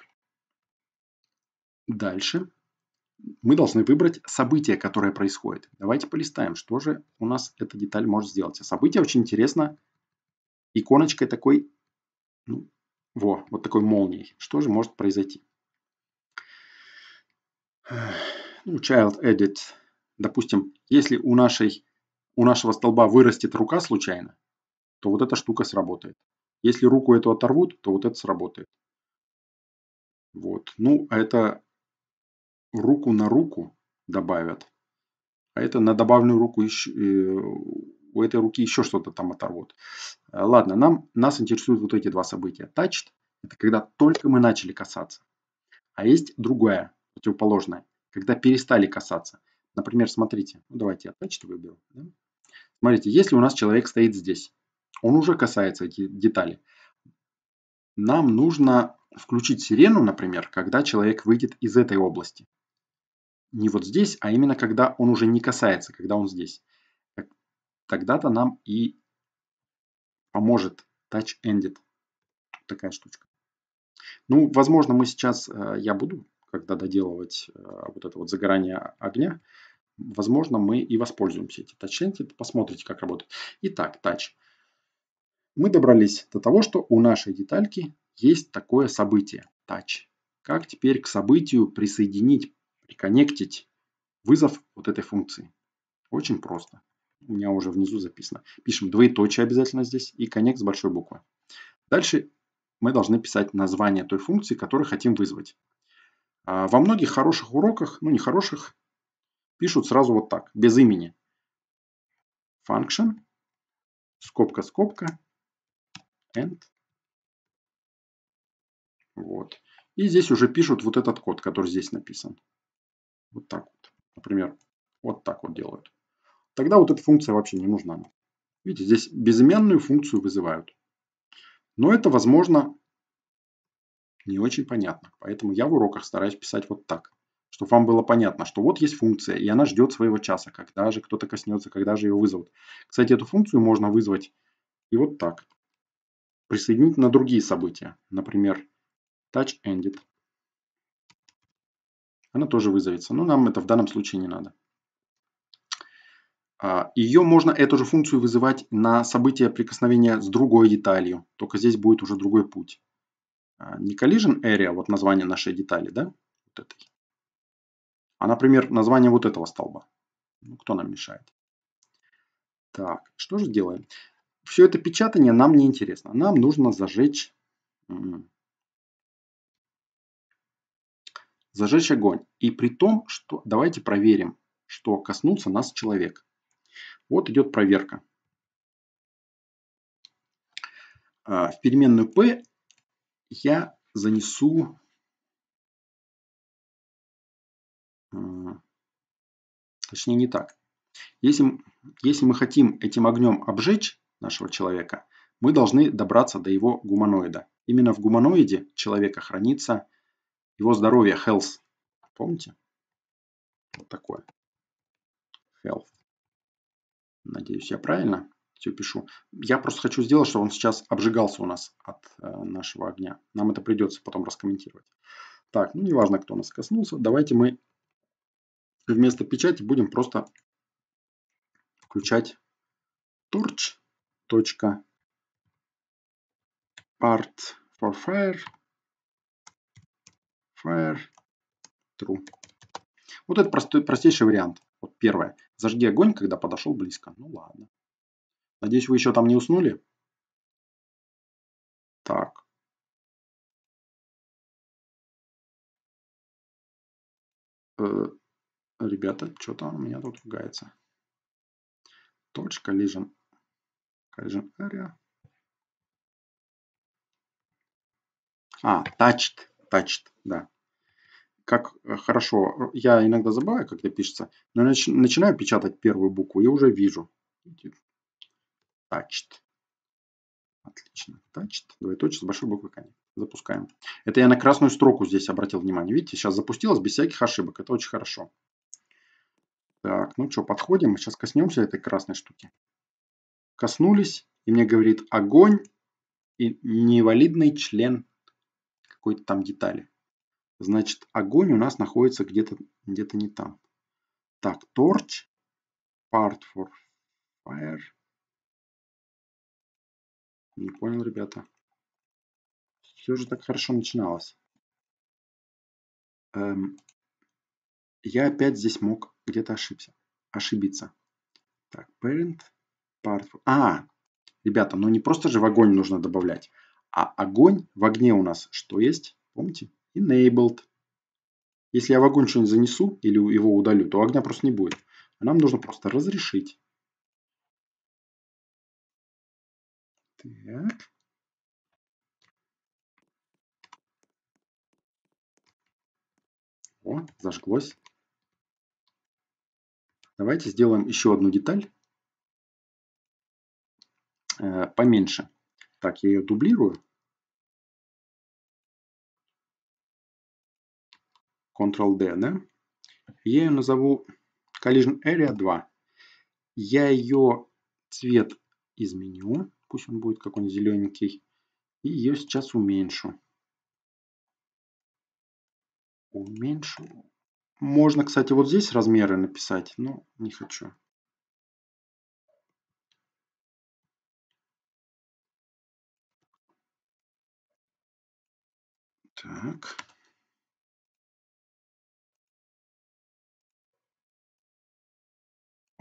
Дальше мы должны выбрать событие, которое происходит. Давайте полистаем, что же у нас эта деталь может сделать. А событие очень интересно иконочкой такой, ну, во, вот такой молнией. Что же может произойти? Ну, child edit. Допустим, если у, нашей, у нашего столба вырастет рука случайно, то вот эта штука сработает. Если руку эту оторвут, то вот это сработает. Вот. Ну, а это руку на руку добавят, а это на добавленную руку еще, э, у этой руки еще что-то там оторвут. Э, ладно, нам, нас интересуют вот эти два события. Тачит, это когда только мы начали касаться. А есть другое, противоположное, когда перестали касаться. Например, смотрите, ну давайте я touched выберу. Да? Смотрите, если у нас человек стоит здесь, он уже касается эти детали. Нам нужно включить сирену, например, когда человек выйдет из этой области не вот здесь, а именно когда он уже не касается, когда он здесь. Тогда-то нам и поможет touch ended. Такая штучка. Ну, возможно, мы сейчас, э, я буду, когда доделывать э, вот это вот загорание огня, возможно, мы и воспользуемся эти touch ended. Посмотрите, как работает. Итак, touch. Мы добрались до того, что у нашей детальки есть такое событие, touch. Как теперь к событию присоединить Приконектить вызов вот этой функции. Очень просто. У меня уже внизу записано. Пишем двоеточие обязательно здесь и коннект с большой буквы. Дальше мы должны писать название той функции, которую хотим вызвать. А, во многих хороших уроках, ну не хороших, пишут сразу вот так, без имени. Function, скобка-скобка, end. Вот. И здесь уже пишут вот этот код, который здесь написан. Вот так вот. Например, вот так вот делают. Тогда вот эта функция вообще не нужна. Видите, здесь безымянную функцию вызывают. Но это, возможно, не очень понятно. Поэтому я в уроках стараюсь писать вот так. Чтобы вам было понятно, что вот есть функция, и она ждет своего часа, когда же кто-то коснется, когда же ее вызовут. Кстати, эту функцию можно вызвать и вот так. Присоединить на другие события. Например, touch ended она тоже вызовется. Но нам это в данном случае не надо. А, Ее можно, эту же функцию, вызывать на событие прикосновения с другой деталью. Только здесь будет уже другой путь. А, не collision area, вот название нашей детали, да? Вот этой. А, например, название вот этого столба. Ну, кто нам мешает? Так, что же делаем? Все это печатание нам не интересно. Нам нужно зажечь зажечь огонь. И при том, что давайте проверим, что коснутся нас человек. Вот идет проверка. А, в переменную p я занесу а, Точнее, не так. Если, если мы хотим этим огнем обжечь нашего человека, мы должны добраться до его гуманоида. Именно в гуманоиде человека хранится его здоровье, health. Помните? Вот такое. Health. Надеюсь, я правильно все пишу. Я просто хочу сделать, чтобы он сейчас обжигался у нас от э, нашего огня. Нам это придется потом раскомментировать. Так, ну неважно, кто нас коснулся. Давайте мы вместо печати будем просто включать torch.part for fire fire true. Вот это простой, простейший вариант. Вот первое. Зажги огонь, когда подошел близко. Ну ладно. Надеюсь, вы еще там не уснули? Так. Э, ребята, что-то у меня тут ругается. Точка, collision, collision area. А, touched, touched, да как э, хорошо, я иногда забываю, как это пишется, но нач, начинаю печатать первую букву я уже вижу. Touched. Отлично. Touched. Двоеточие с большой буквы К. Запускаем. Это я на красную строку здесь обратил внимание. Видите, сейчас запустилось без всяких ошибок. Это очень хорошо. Так, ну что, подходим. Мы сейчас коснемся этой красной штуки. Коснулись, и мне говорит огонь и невалидный член какой-то там детали. Значит, огонь у нас находится где-то где, -то, не там. Так, torch, part for fire. Не понял, ребята. Все же так хорошо начиналось. Эм, я опять здесь мог где-то ошибся, ошибиться. Так, parent, part for... А, ребята, ну не просто же в огонь нужно добавлять, а огонь в огне у нас что есть? Помните? enabled. Если я вагон что-нибудь занесу или его удалю, то огня просто не будет. А нам нужно просто разрешить. Так. О, зажглось. Давайте сделаем еще одну деталь. Э, поменьше. Так, я ее дублирую. Ctrl-D, да? Я ее назову Collision Area 2. Я ее цвет изменю. Пусть он будет какой-нибудь зелененький. И ее сейчас уменьшу. Уменьшу. Можно, кстати, вот здесь размеры написать, но не хочу. Так.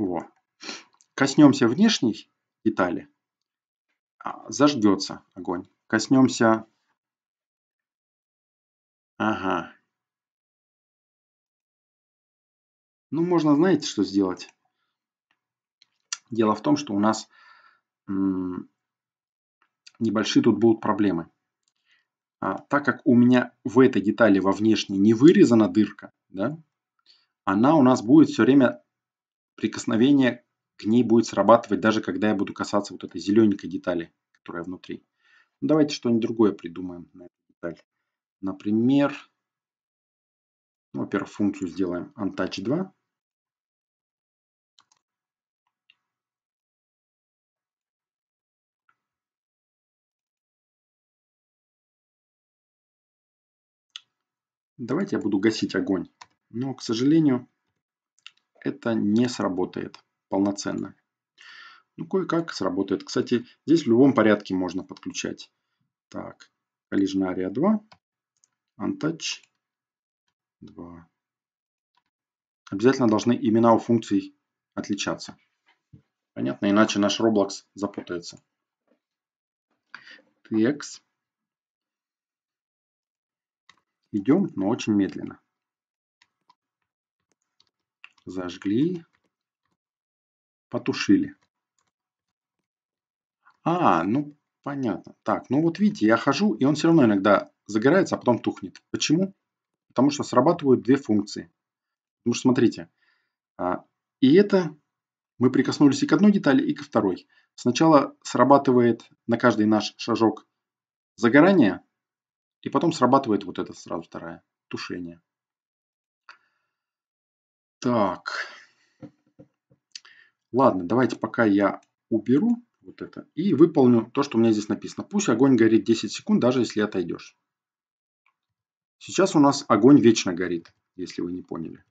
Во. Коснемся внешней детали, а, зажгется огонь. Коснемся... Ага. Ну, можно, знаете, что сделать? Дело в том, что у нас небольшие тут будут проблемы. А, так как у меня в этой детали во внешней не вырезана дырка, да, она у нас будет все время прикосновение к ней будет срабатывать, даже когда я буду касаться вот этой зелененькой детали, которая внутри. Ну, давайте что-нибудь другое придумаем на эту деталь. Например, ну, во-первых, функцию сделаем untouch 2. Давайте я буду гасить огонь. Но, к сожалению, это не сработает полноценно. Ну, кое-как сработает. Кстати, здесь в любом порядке можно подключать. Так, Collision Area 2, Untouch 2. Обязательно должны имена у функций отличаться. Понятно, иначе наш Roblox запутается. TX. Идем, но очень медленно зажгли, потушили. А, ну понятно. Так, ну вот видите, я хожу, и он все равно иногда загорается, а потом тухнет. Почему? Потому что срабатывают две функции. Потому что смотрите, а, и это мы прикоснулись и к одной детали, и ко второй. Сначала срабатывает на каждый наш шажок загорание, и потом срабатывает вот это сразу вторая, тушение. Так. Ладно, давайте пока я уберу вот это и выполню то, что у меня здесь написано. Пусть огонь горит 10 секунд, даже если отойдешь. Сейчас у нас огонь вечно горит, если вы не поняли.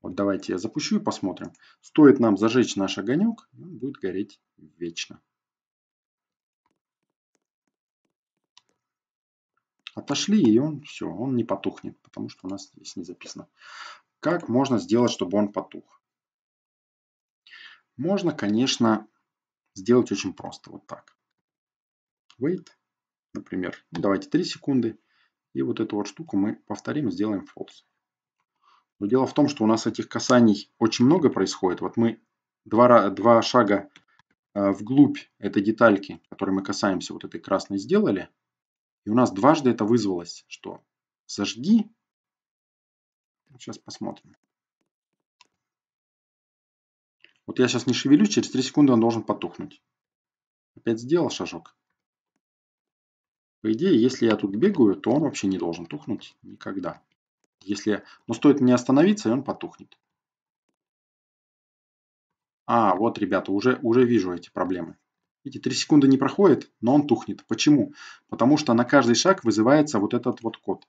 Вот давайте я запущу и посмотрим. Стоит нам зажечь наш огонек, он будет гореть вечно. Отошли, и он все, он не потухнет, потому что у нас здесь не записано. Как можно сделать, чтобы он потух? Можно, конечно, сделать очень просто. Вот так. Wait, например. Ну, давайте 3 секунды. И вот эту вот штуку мы повторим и сделаем false. Но дело в том, что у нас этих касаний очень много происходит. Вот мы два, два шага э, вглубь этой детальки, которой мы касаемся, вот этой красной сделали. И у нас дважды это вызвалось, что зажги Сейчас посмотрим. Вот я сейчас не шевелюсь, через 3 секунды он должен потухнуть. Опять сделал шажок. По идее, если я тут бегаю, то он вообще не должен тухнуть никогда. Если, но стоит мне остановиться, и он потухнет. А, вот, ребята, уже, уже вижу эти проблемы. Видите, 3 секунды не проходит, но он тухнет. Почему? Потому что на каждый шаг вызывается вот этот вот код.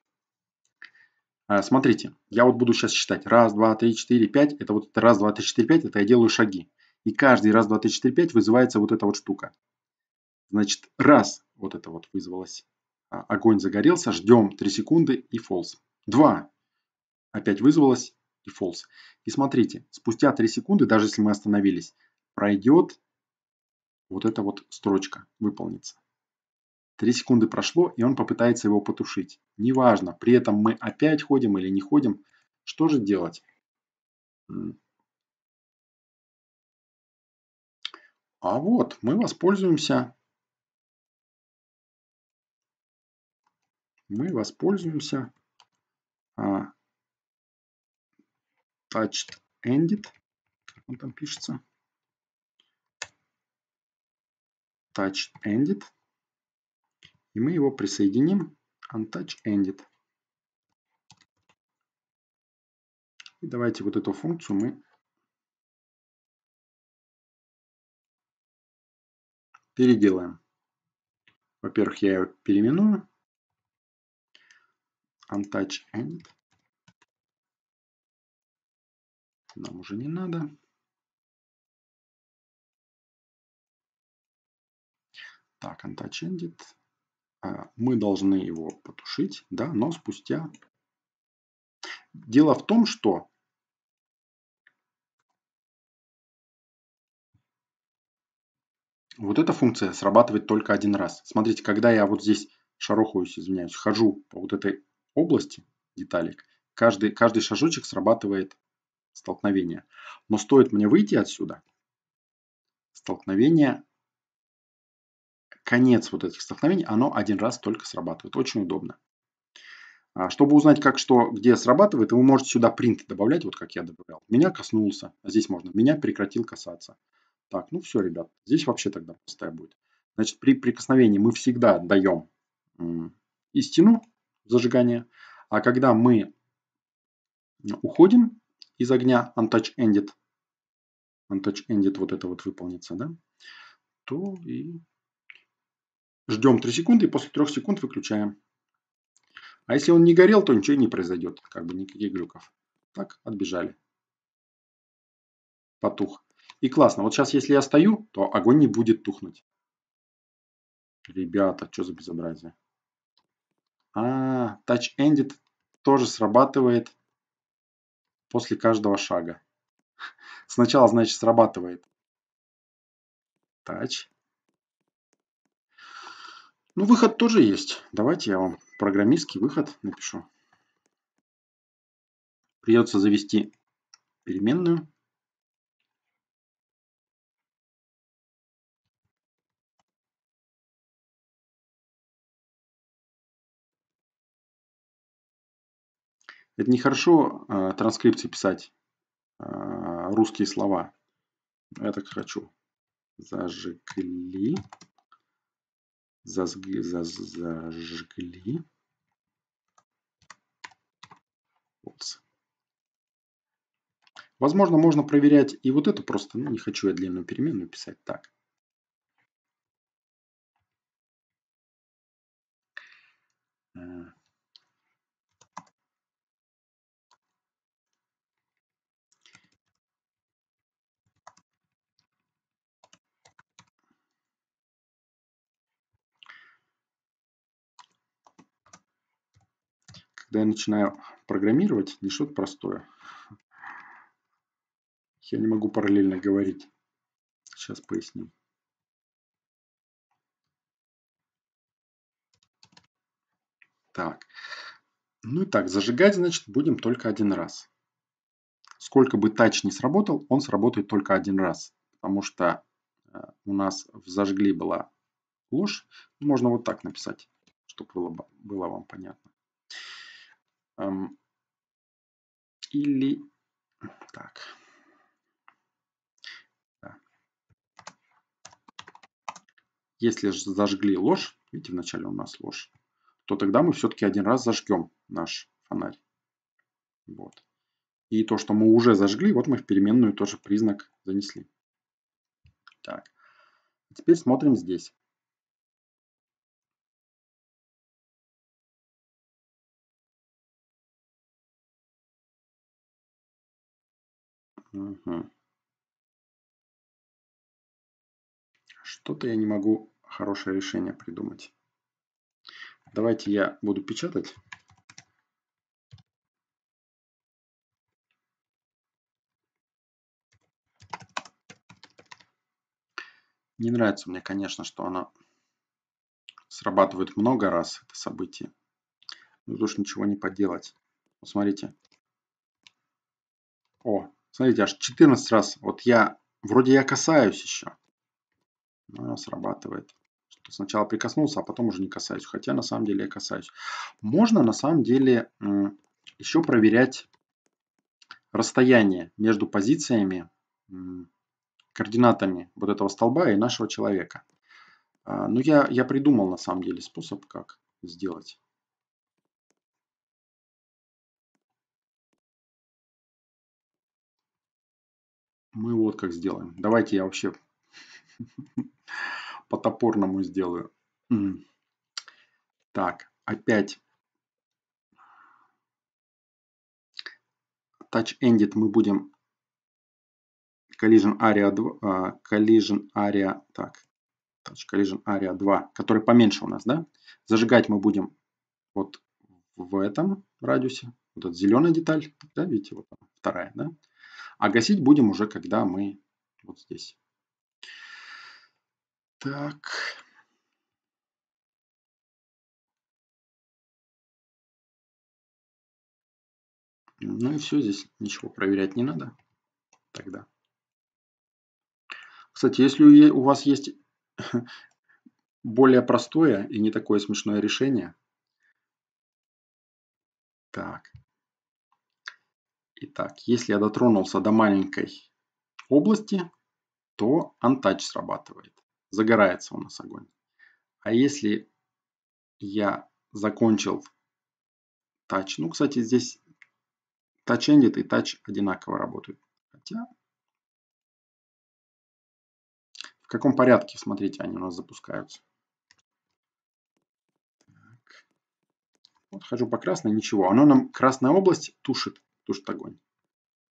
Э, смотрите, я вот буду сейчас считать. Раз, два, три, четыре, пять. Это вот это раз, два, три, четыре, пять. Это я делаю шаги. И каждый раз, два, три, четыре, пять вызывается вот эта вот штука. Значит, раз вот это вот вызвалось. А, огонь загорелся. Ждем три секунды и фолс. Два. Опять вызвалось и фолс. И смотрите, спустя три секунды, даже если мы остановились, пройдет вот эта вот строчка, выполнится. Три секунды прошло, и он попытается его потушить. Неважно, при этом мы опять ходим или не ходим. Что же делать? А вот, мы воспользуемся... Мы воспользуемся а, touched ended. Он там пишется. Touched ended. И мы его присоединим. Untouch ended. И давайте вот эту функцию мы переделаем. Во-первых, я ее переименую. Untouch end. Нам уже не надо. Так, untouch ended. А, мы должны его потушить, да, но спустя... Дело в том, что вот эта функция срабатывает только один раз. Смотрите, когда я вот здесь шарохаюсь, извиняюсь, хожу по вот этой области деталек, каждый, каждый шажочек срабатывает столкновение. Но стоит мне выйти отсюда, столкновение конец вот этих столкновений, оно один раз только срабатывает. Очень удобно. А, чтобы узнать, как что, где срабатывает, вы можете сюда принт добавлять, вот как я добавлял. Меня коснулся, а здесь можно, меня прекратил касаться. Так, ну все, ребят, здесь вообще тогда простая будет. Значит, при прикосновении мы всегда даем истину зажигания, а когда мы уходим из огня, untouch ended, untouch ended вот это вот выполнится, да, то и Ждем 3 секунды и после 3 секунд выключаем. А если он не горел, то ничего не произойдет. Как бы никаких глюков. Так, отбежали. Потух. И классно. Вот сейчас, если я стою, то огонь не будет тухнуть. Ребята, что за безобразие? А, Touch Ended тоже срабатывает после каждого шага. Сначала, значит, срабатывает Touch. Ну, выход тоже есть. Давайте я вам программистский выход напишу. Придется завести переменную. Это нехорошо э, транскрипции писать э, русские слова. Я так хочу. Зажигли зажгли, Возможно, можно проверять и вот это просто, ну, не хочу я длинную переменную писать так. когда я начинаю программировать, не что-то простое. Я не могу параллельно говорить. Сейчас поясню. Так. Ну и так, зажигать, значит, будем только один раз. Сколько бы тач не сработал, он сработает только один раз. Потому что э, у нас в зажгли была ложь. Можно вот так написать, чтобы было, было вам понятно или так. Да. Если же зажгли ложь, видите, вначале у нас ложь, то тогда мы все-таки один раз зажгем наш фонарь. Вот. И то, что мы уже зажгли, вот мы в переменную тоже признак занесли. Так. Теперь смотрим здесь. Угу. Что-то я не могу хорошее решение придумать. Давайте я буду печатать. Не нравится мне, конечно, что она срабатывает много раз, это событие. Ну, тут уж ничего не поделать. Вот смотрите. О, Смотрите, аж 14 раз. Вот я, вроде я касаюсь еще. Но оно срабатывает. Что сначала прикоснулся, а потом уже не касаюсь. Хотя на самом деле я касаюсь. Можно на самом деле еще проверять расстояние между позициями, координатами вот этого столба и нашего человека. А, но ну, я, я придумал на самом деле способ, как сделать. Мы вот как сделаем. Давайте я вообще по-топорному сделаю. Так, опять. Touch Ended мы будем Collision Area 2, а, Collision Area, так, Touch Collision Area 2, который поменьше у нас, да? Зажигать мы будем вот в этом радиусе. Вот эта зеленая деталь, да, видите, вот она, вторая, да? А гасить будем уже, когда мы вот здесь. Так. Ну и все, здесь ничего проверять не надо тогда. Кстати, если у вас есть более простое и не такое смешное решение, так, Итак, если я дотронулся до маленькой области, то антач срабатывает. Загорается у нас огонь. А если я закончил Touch, ну, кстати, здесь Touch Ended и Touch одинаково работают. Хотя, в каком порядке, смотрите, они у нас запускаются. Вот хожу по красной, ничего. Оно нам красная область тушит, тушит огонь.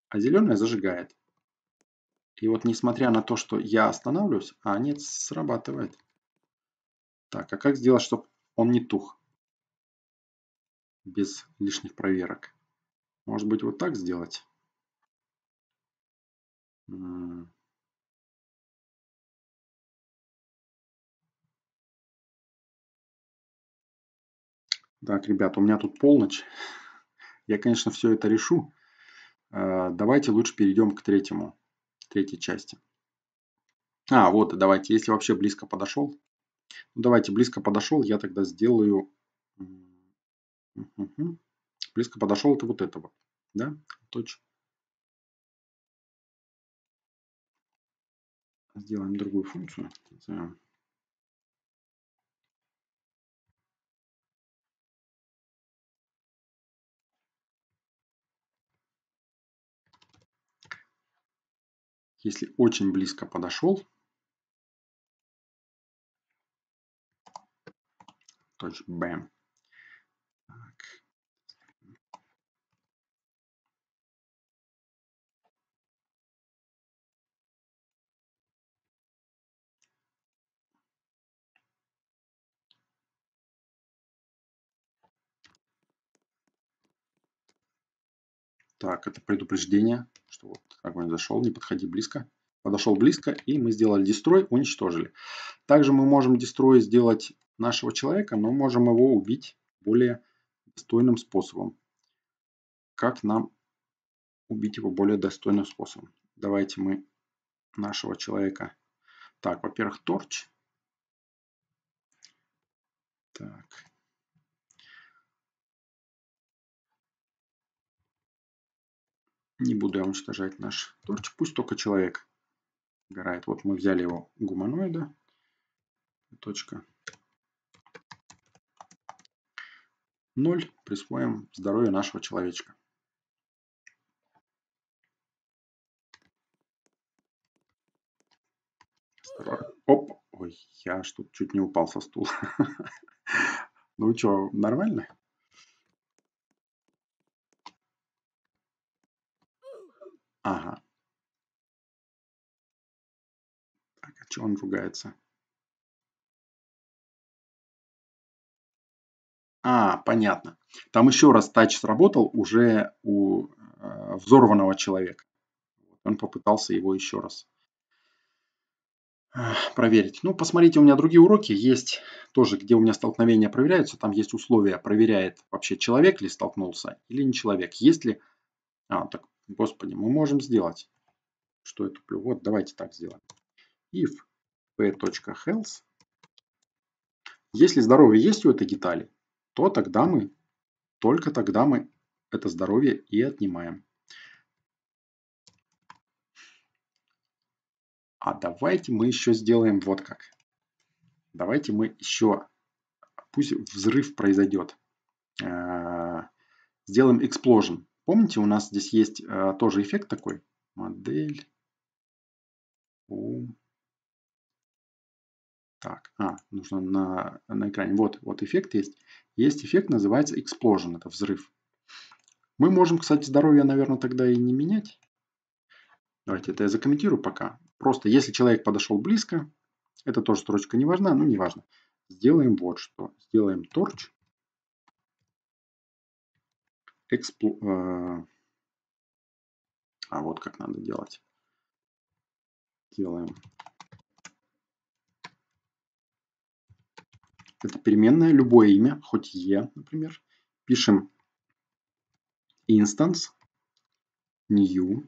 А зеленая зажигает. И вот несмотря на то, что я останавливаюсь, а нет, срабатывает. Так, а как сделать, чтобы он не тух? Без лишних проверок. Может быть, вот так сделать? Так, ребят, у меня тут полночь. Я, конечно, все это решу. Э, давайте лучше перейдем к третьему, третьей части. А, вот, давайте, если вообще близко подошел. Ну, давайте, близко подошел, я тогда сделаю... Близко подошел, это вот этого, Да, точно. Сделаем другую функцию. Если очень близко подошел, то есть бэм. Так, это предупреждение. Огонь зашел, не подходи близко. Подошел близко, и мы сделали дестрой, уничтожили. Также мы можем дестрой сделать нашего человека, но можем его убить более достойным способом. Как нам убить его более достойным способом? Давайте мы нашего человека... Так, во-первых, торч. Так, Не буду я уничтожать наш торч. Пусть только человек горает. Вот мы взяли его гуманоида. Точка. Ноль Присвоим здоровье нашего человечка. Оп. Ой, я что-то чуть не упал со стула. Ну что, нормально? Ага. Так, а что он ругается? А, понятно. Там еще раз тач сработал уже у э, взорванного человека. Он попытался его еще раз э, проверить. Ну, посмотрите, у меня другие уроки есть тоже, где у меня столкновения проверяются. Там есть условия, проверяет вообще человек ли столкнулся или не человек. Есть ли... А, так, Господи, мы можем сделать, что я туплю. Вот, давайте так сделаем. if p.health если здоровье есть у этой детали, то тогда мы, только тогда мы это здоровье и отнимаем. А давайте мы еще сделаем вот как. Давайте мы еще, пусть взрыв произойдет. Э, сделаем explosion. Помните, у нас здесь есть э, тоже эффект такой. Модель. Ум. Так, а, нужно на, на экране. Вот, вот эффект есть. Есть эффект, называется explosion, это взрыв. Мы можем, кстати, здоровье, наверное, тогда и не менять. Давайте это я закомментирую пока. Просто если человек подошел близко, это тоже строчка не важна, ну не важно. Сделаем вот что. Сделаем торч эксплу... Э, а вот как надо делать. Делаем. Это переменная, любое имя, хоть E, например. Пишем instance new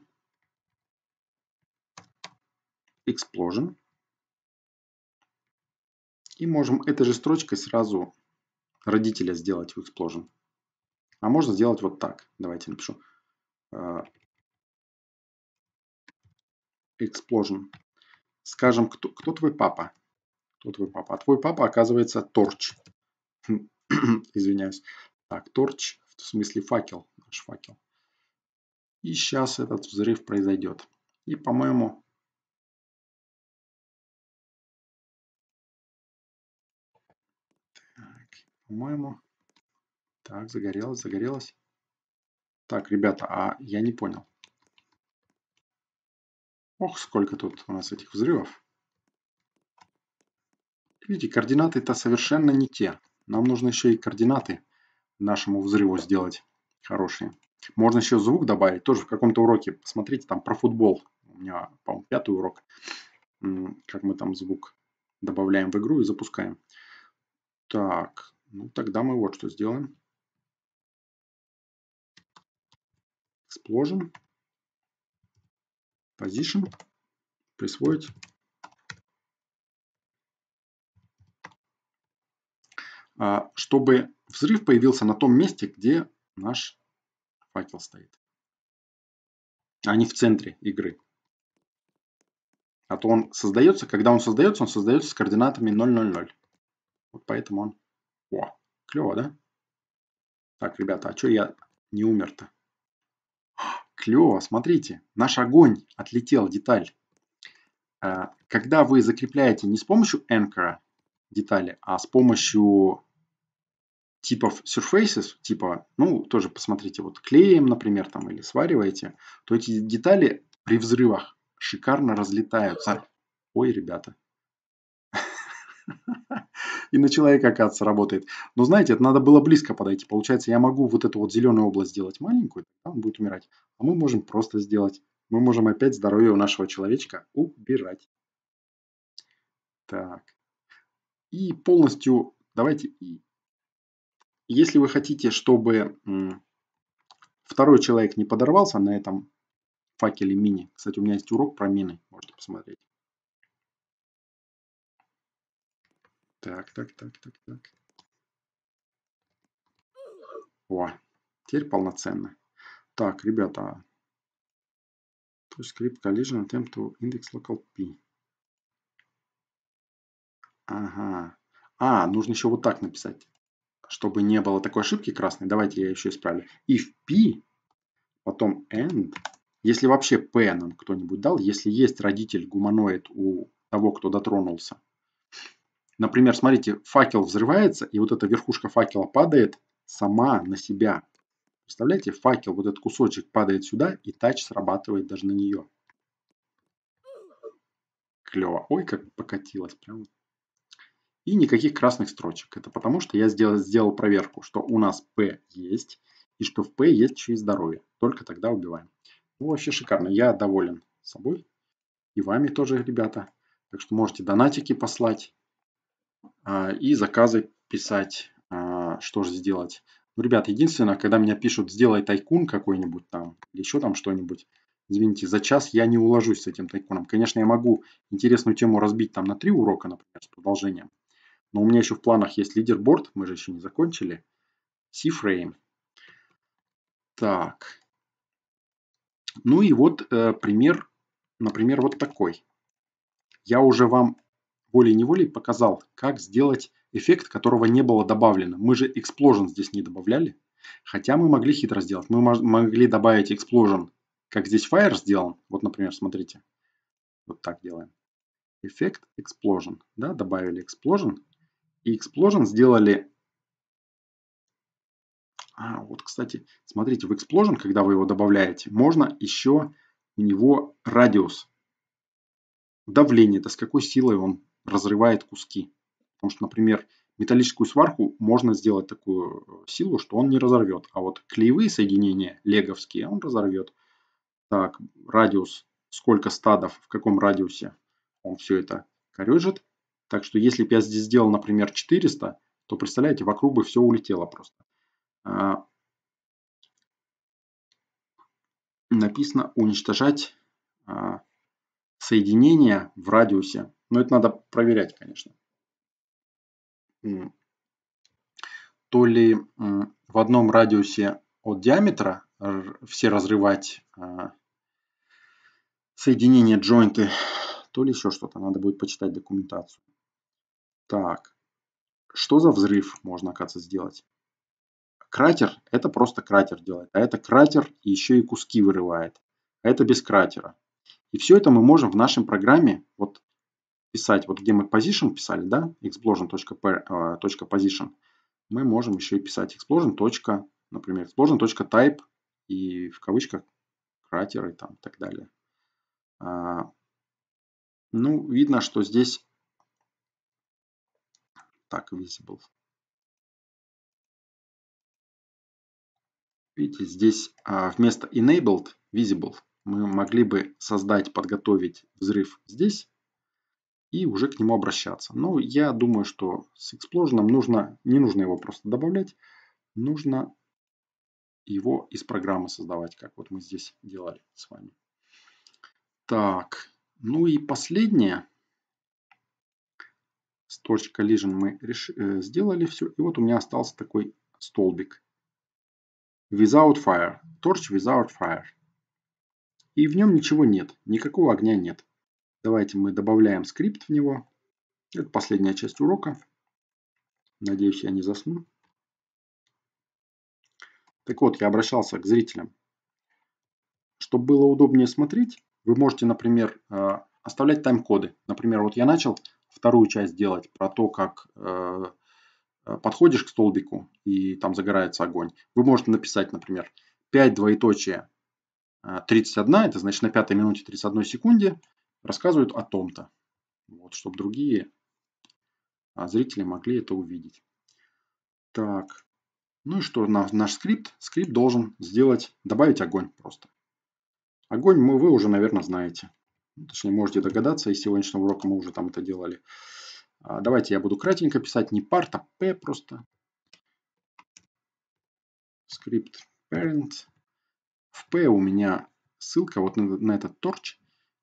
explosion. И можем этой же строчкой сразу родителя сделать в explosion. А можно сделать вот так. Давайте напишу э, explosion. Скажем, кто, кто твой папа? Кто твой папа? А твой папа оказывается торч. Извиняюсь. Так, торч, в смысле факел, наш факел. И сейчас этот взрыв произойдет. И, по-моему, по-моему, так, загорелось, загорелось. Так, ребята, а я не понял. Ох, сколько тут у нас этих взрывов. Видите, координаты-то совершенно не те. Нам нужно еще и координаты нашему взрыву сделать хорошие. Можно еще звук добавить, тоже в каком-то уроке. Посмотрите там про футбол. У меня, по-моему, пятый урок. Как мы там звук добавляем в игру и запускаем. Так, ну тогда мы вот что сделаем. Положим. Position. Присвоить. А, чтобы взрыв появился на том месте, где наш факел стоит. А не в центре игры. А то он создается, когда он создается, он создается с координатами 0,00. Вот поэтому он... О, клево, да? Так, ребята, а что я не умер-то? Клево, смотрите, наш огонь отлетел, деталь. А, когда вы закрепляете не с помощью anchor детали, а с помощью типов surfaces, типа, ну, тоже посмотрите, вот клеем, например, там, или свариваете, то эти детали при взрывах шикарно разлетаются. Ой, ребята, и на человека, оказывается, работает. Но знаете, это надо было близко подойти. Получается, я могу вот эту вот зеленую область сделать маленькую, тогда он будет умирать. А мы можем просто сделать. Мы можем опять здоровье у нашего человечка убирать. Так. И полностью давайте... Если вы хотите, чтобы второй человек не подорвался на этом факеле мини. Кстати, у меня есть урок про мины, можете посмотреть. Так, так, так, так, так. О, теперь полноценно. Так, ребята. то есть script collision attempt to index local p. Ага. А, нужно еще вот так написать. Чтобы не было такой ошибки красной. Давайте я еще исправлю. If p, потом end. Если вообще p нам кто-нибудь дал, если есть родитель гуманоид у того, кто дотронулся, Например, смотрите, факел взрывается, и вот эта верхушка факела падает сама на себя. Представляете, факел, вот этот кусочек падает сюда, и тач срабатывает даже на нее. Клево. Ой, как покатилось прям. И никаких красных строчек. Это потому, что я сделал, сделал проверку, что у нас P есть, и что в P есть еще и здоровье. Только тогда убиваем. Ну, вообще шикарно. Я доволен собой. И вами тоже, ребята. Так что можете донатики послать. А, и заказы писать, а, что же сделать. Ну, ребят, единственное, когда меня пишут, сделай тайкун какой-нибудь там, или еще там что-нибудь, извините, за час я не уложусь с этим тайкуном. Конечно, я могу интересную тему разбить там на три урока, например, с продолжением. Но у меня еще в планах есть лидерборд, мы же еще не закончили. C-Frame. Так. Ну и вот э, пример, например, вот такой. Я уже вам волей-неволей показал, как сделать эффект, которого не было добавлено. Мы же explosion здесь не добавляли. Хотя мы могли хитро сделать. Мы могли добавить explosion, как здесь fire сделан. Вот, например, смотрите. Вот так делаем. Эффект explosion. Да, добавили explosion. И explosion сделали... А, вот, кстати, смотрите, в explosion, когда вы его добавляете, можно еще у него радиус. Давление, да с какой силой он разрывает куски. Потому что, например, металлическую сварку можно сделать такую э, силу, что он не разорвет. А вот клеевые соединения, леговские, он разорвет. Так, радиус, сколько стадов, в каком радиусе он все это корежит. Так что если бы я здесь сделал, например, 400, то, представляете, вокруг бы все улетело просто. А, написано уничтожать а, соединение в радиусе но это надо проверять, конечно. То ли в одном радиусе от диаметра все разрывать а, соединения джойнты, то ли еще что-то. Надо будет почитать документацию. Так, что за взрыв можно, оказывается, сделать? Кратер – это просто кратер делает. А это кратер и еще и куски вырывает. А это без кратера. И все это мы можем в нашем программе, вот писать, вот где мы position писали, да, explosion.position, э, мы можем еще и писать explosion. Например, explosion.type и в кавычках кратеры там и так далее. А, ну, видно, что здесь так, visible. Видите, здесь а, вместо enabled, visible, мы могли бы создать, подготовить взрыв здесь, и уже к нему обращаться. Но я думаю, что с Explosion нужно, не нужно его просто добавлять, нужно его из программы создавать, как вот мы здесь делали с вами. Так, ну и последнее. С точка collision мы реш... Э, сделали все. И вот у меня остался такой столбик. Without fire. Torch without fire. И в нем ничего нет. Никакого огня нет. Давайте мы добавляем скрипт в него. Это последняя часть урока. Надеюсь, я не засну. Так вот, я обращался к зрителям. Чтобы было удобнее смотреть, вы можете, например, э, оставлять тайм-коды. Например, вот я начал вторую часть делать про то, как э, э, подходишь к столбику и там загорается огонь. Вы можете написать, например, 5 двоеточие 31, это значит на пятой минуте 31 секунде рассказывают о том-то, вот, чтобы другие а, зрители могли это увидеть. Так, ну и что, наш, наш скрипт? Скрипт должен сделать, добавить огонь просто. Огонь мы, вы уже, наверное, знаете. Ну, точнее, можете догадаться, из сегодняшнего урока мы уже там это делали. А, давайте я буду кратенько писать не part, а p просто. Скрипт parent. В p у меня ссылка вот на, на этот торч.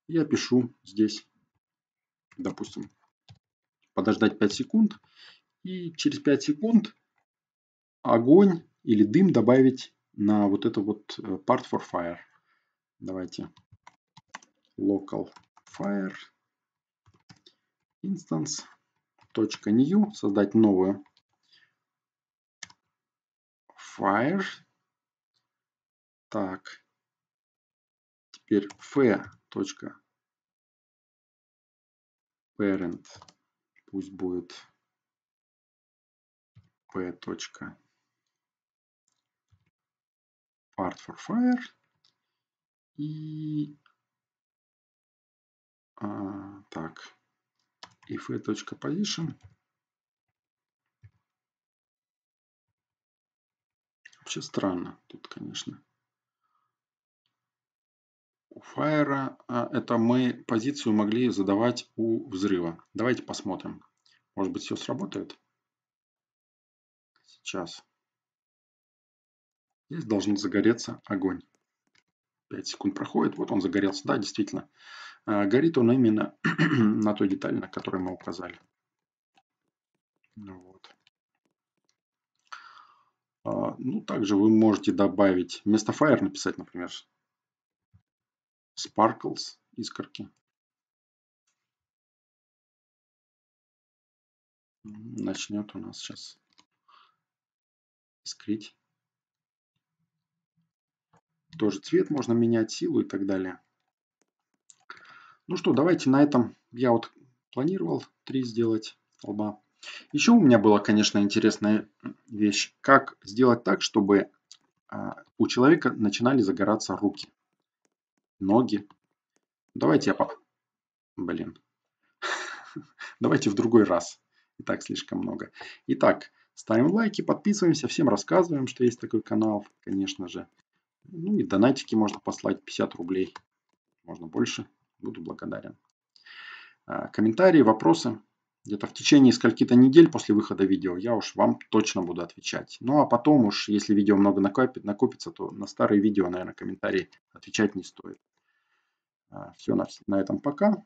Я пишу здесь, допустим, подождать 5 секунд. И через 5 секунд огонь или дым добавить на вот это вот э, part for fire. Давайте local fire instance .new создать новую fire так теперь f точка parent пусть будет p точка part for fire и а, так if a точка position вообще странно тут конечно у Fire а, это мы позицию могли задавать у взрыва. Давайте посмотрим. Может быть все сработает? Сейчас. Здесь должен загореться огонь. 5 секунд проходит. Вот он загорелся. Да, действительно. А, горит он именно на той детали, на которой мы указали. Ну вот. А, ну, также вы можете добавить, вместо fire написать, например, Sparkles, искорки. Начнет у нас сейчас искрить. Тоже цвет можно менять, силу и так далее. Ну что, давайте на этом. Я вот планировал 3 сделать лба. Еще у меня была, конечно, интересная вещь. Как сделать так, чтобы а, у человека начинали загораться руки ноги. Давайте я поп... Блин. Давайте в другой раз. И так слишком много. Итак, ставим лайки, подписываемся, всем рассказываем, что есть такой канал, конечно же. Ну и донатики можно послать 50 рублей. Можно больше. Буду благодарен. А, комментарии, вопросы. Где-то в течение скольки-то недель после выхода видео я уж вам точно буду отвечать. Ну а потом уж, если видео много накопит, накопится, то на старые видео, наверное, комментарии отвечать не стоит. А, Все на, этом пока.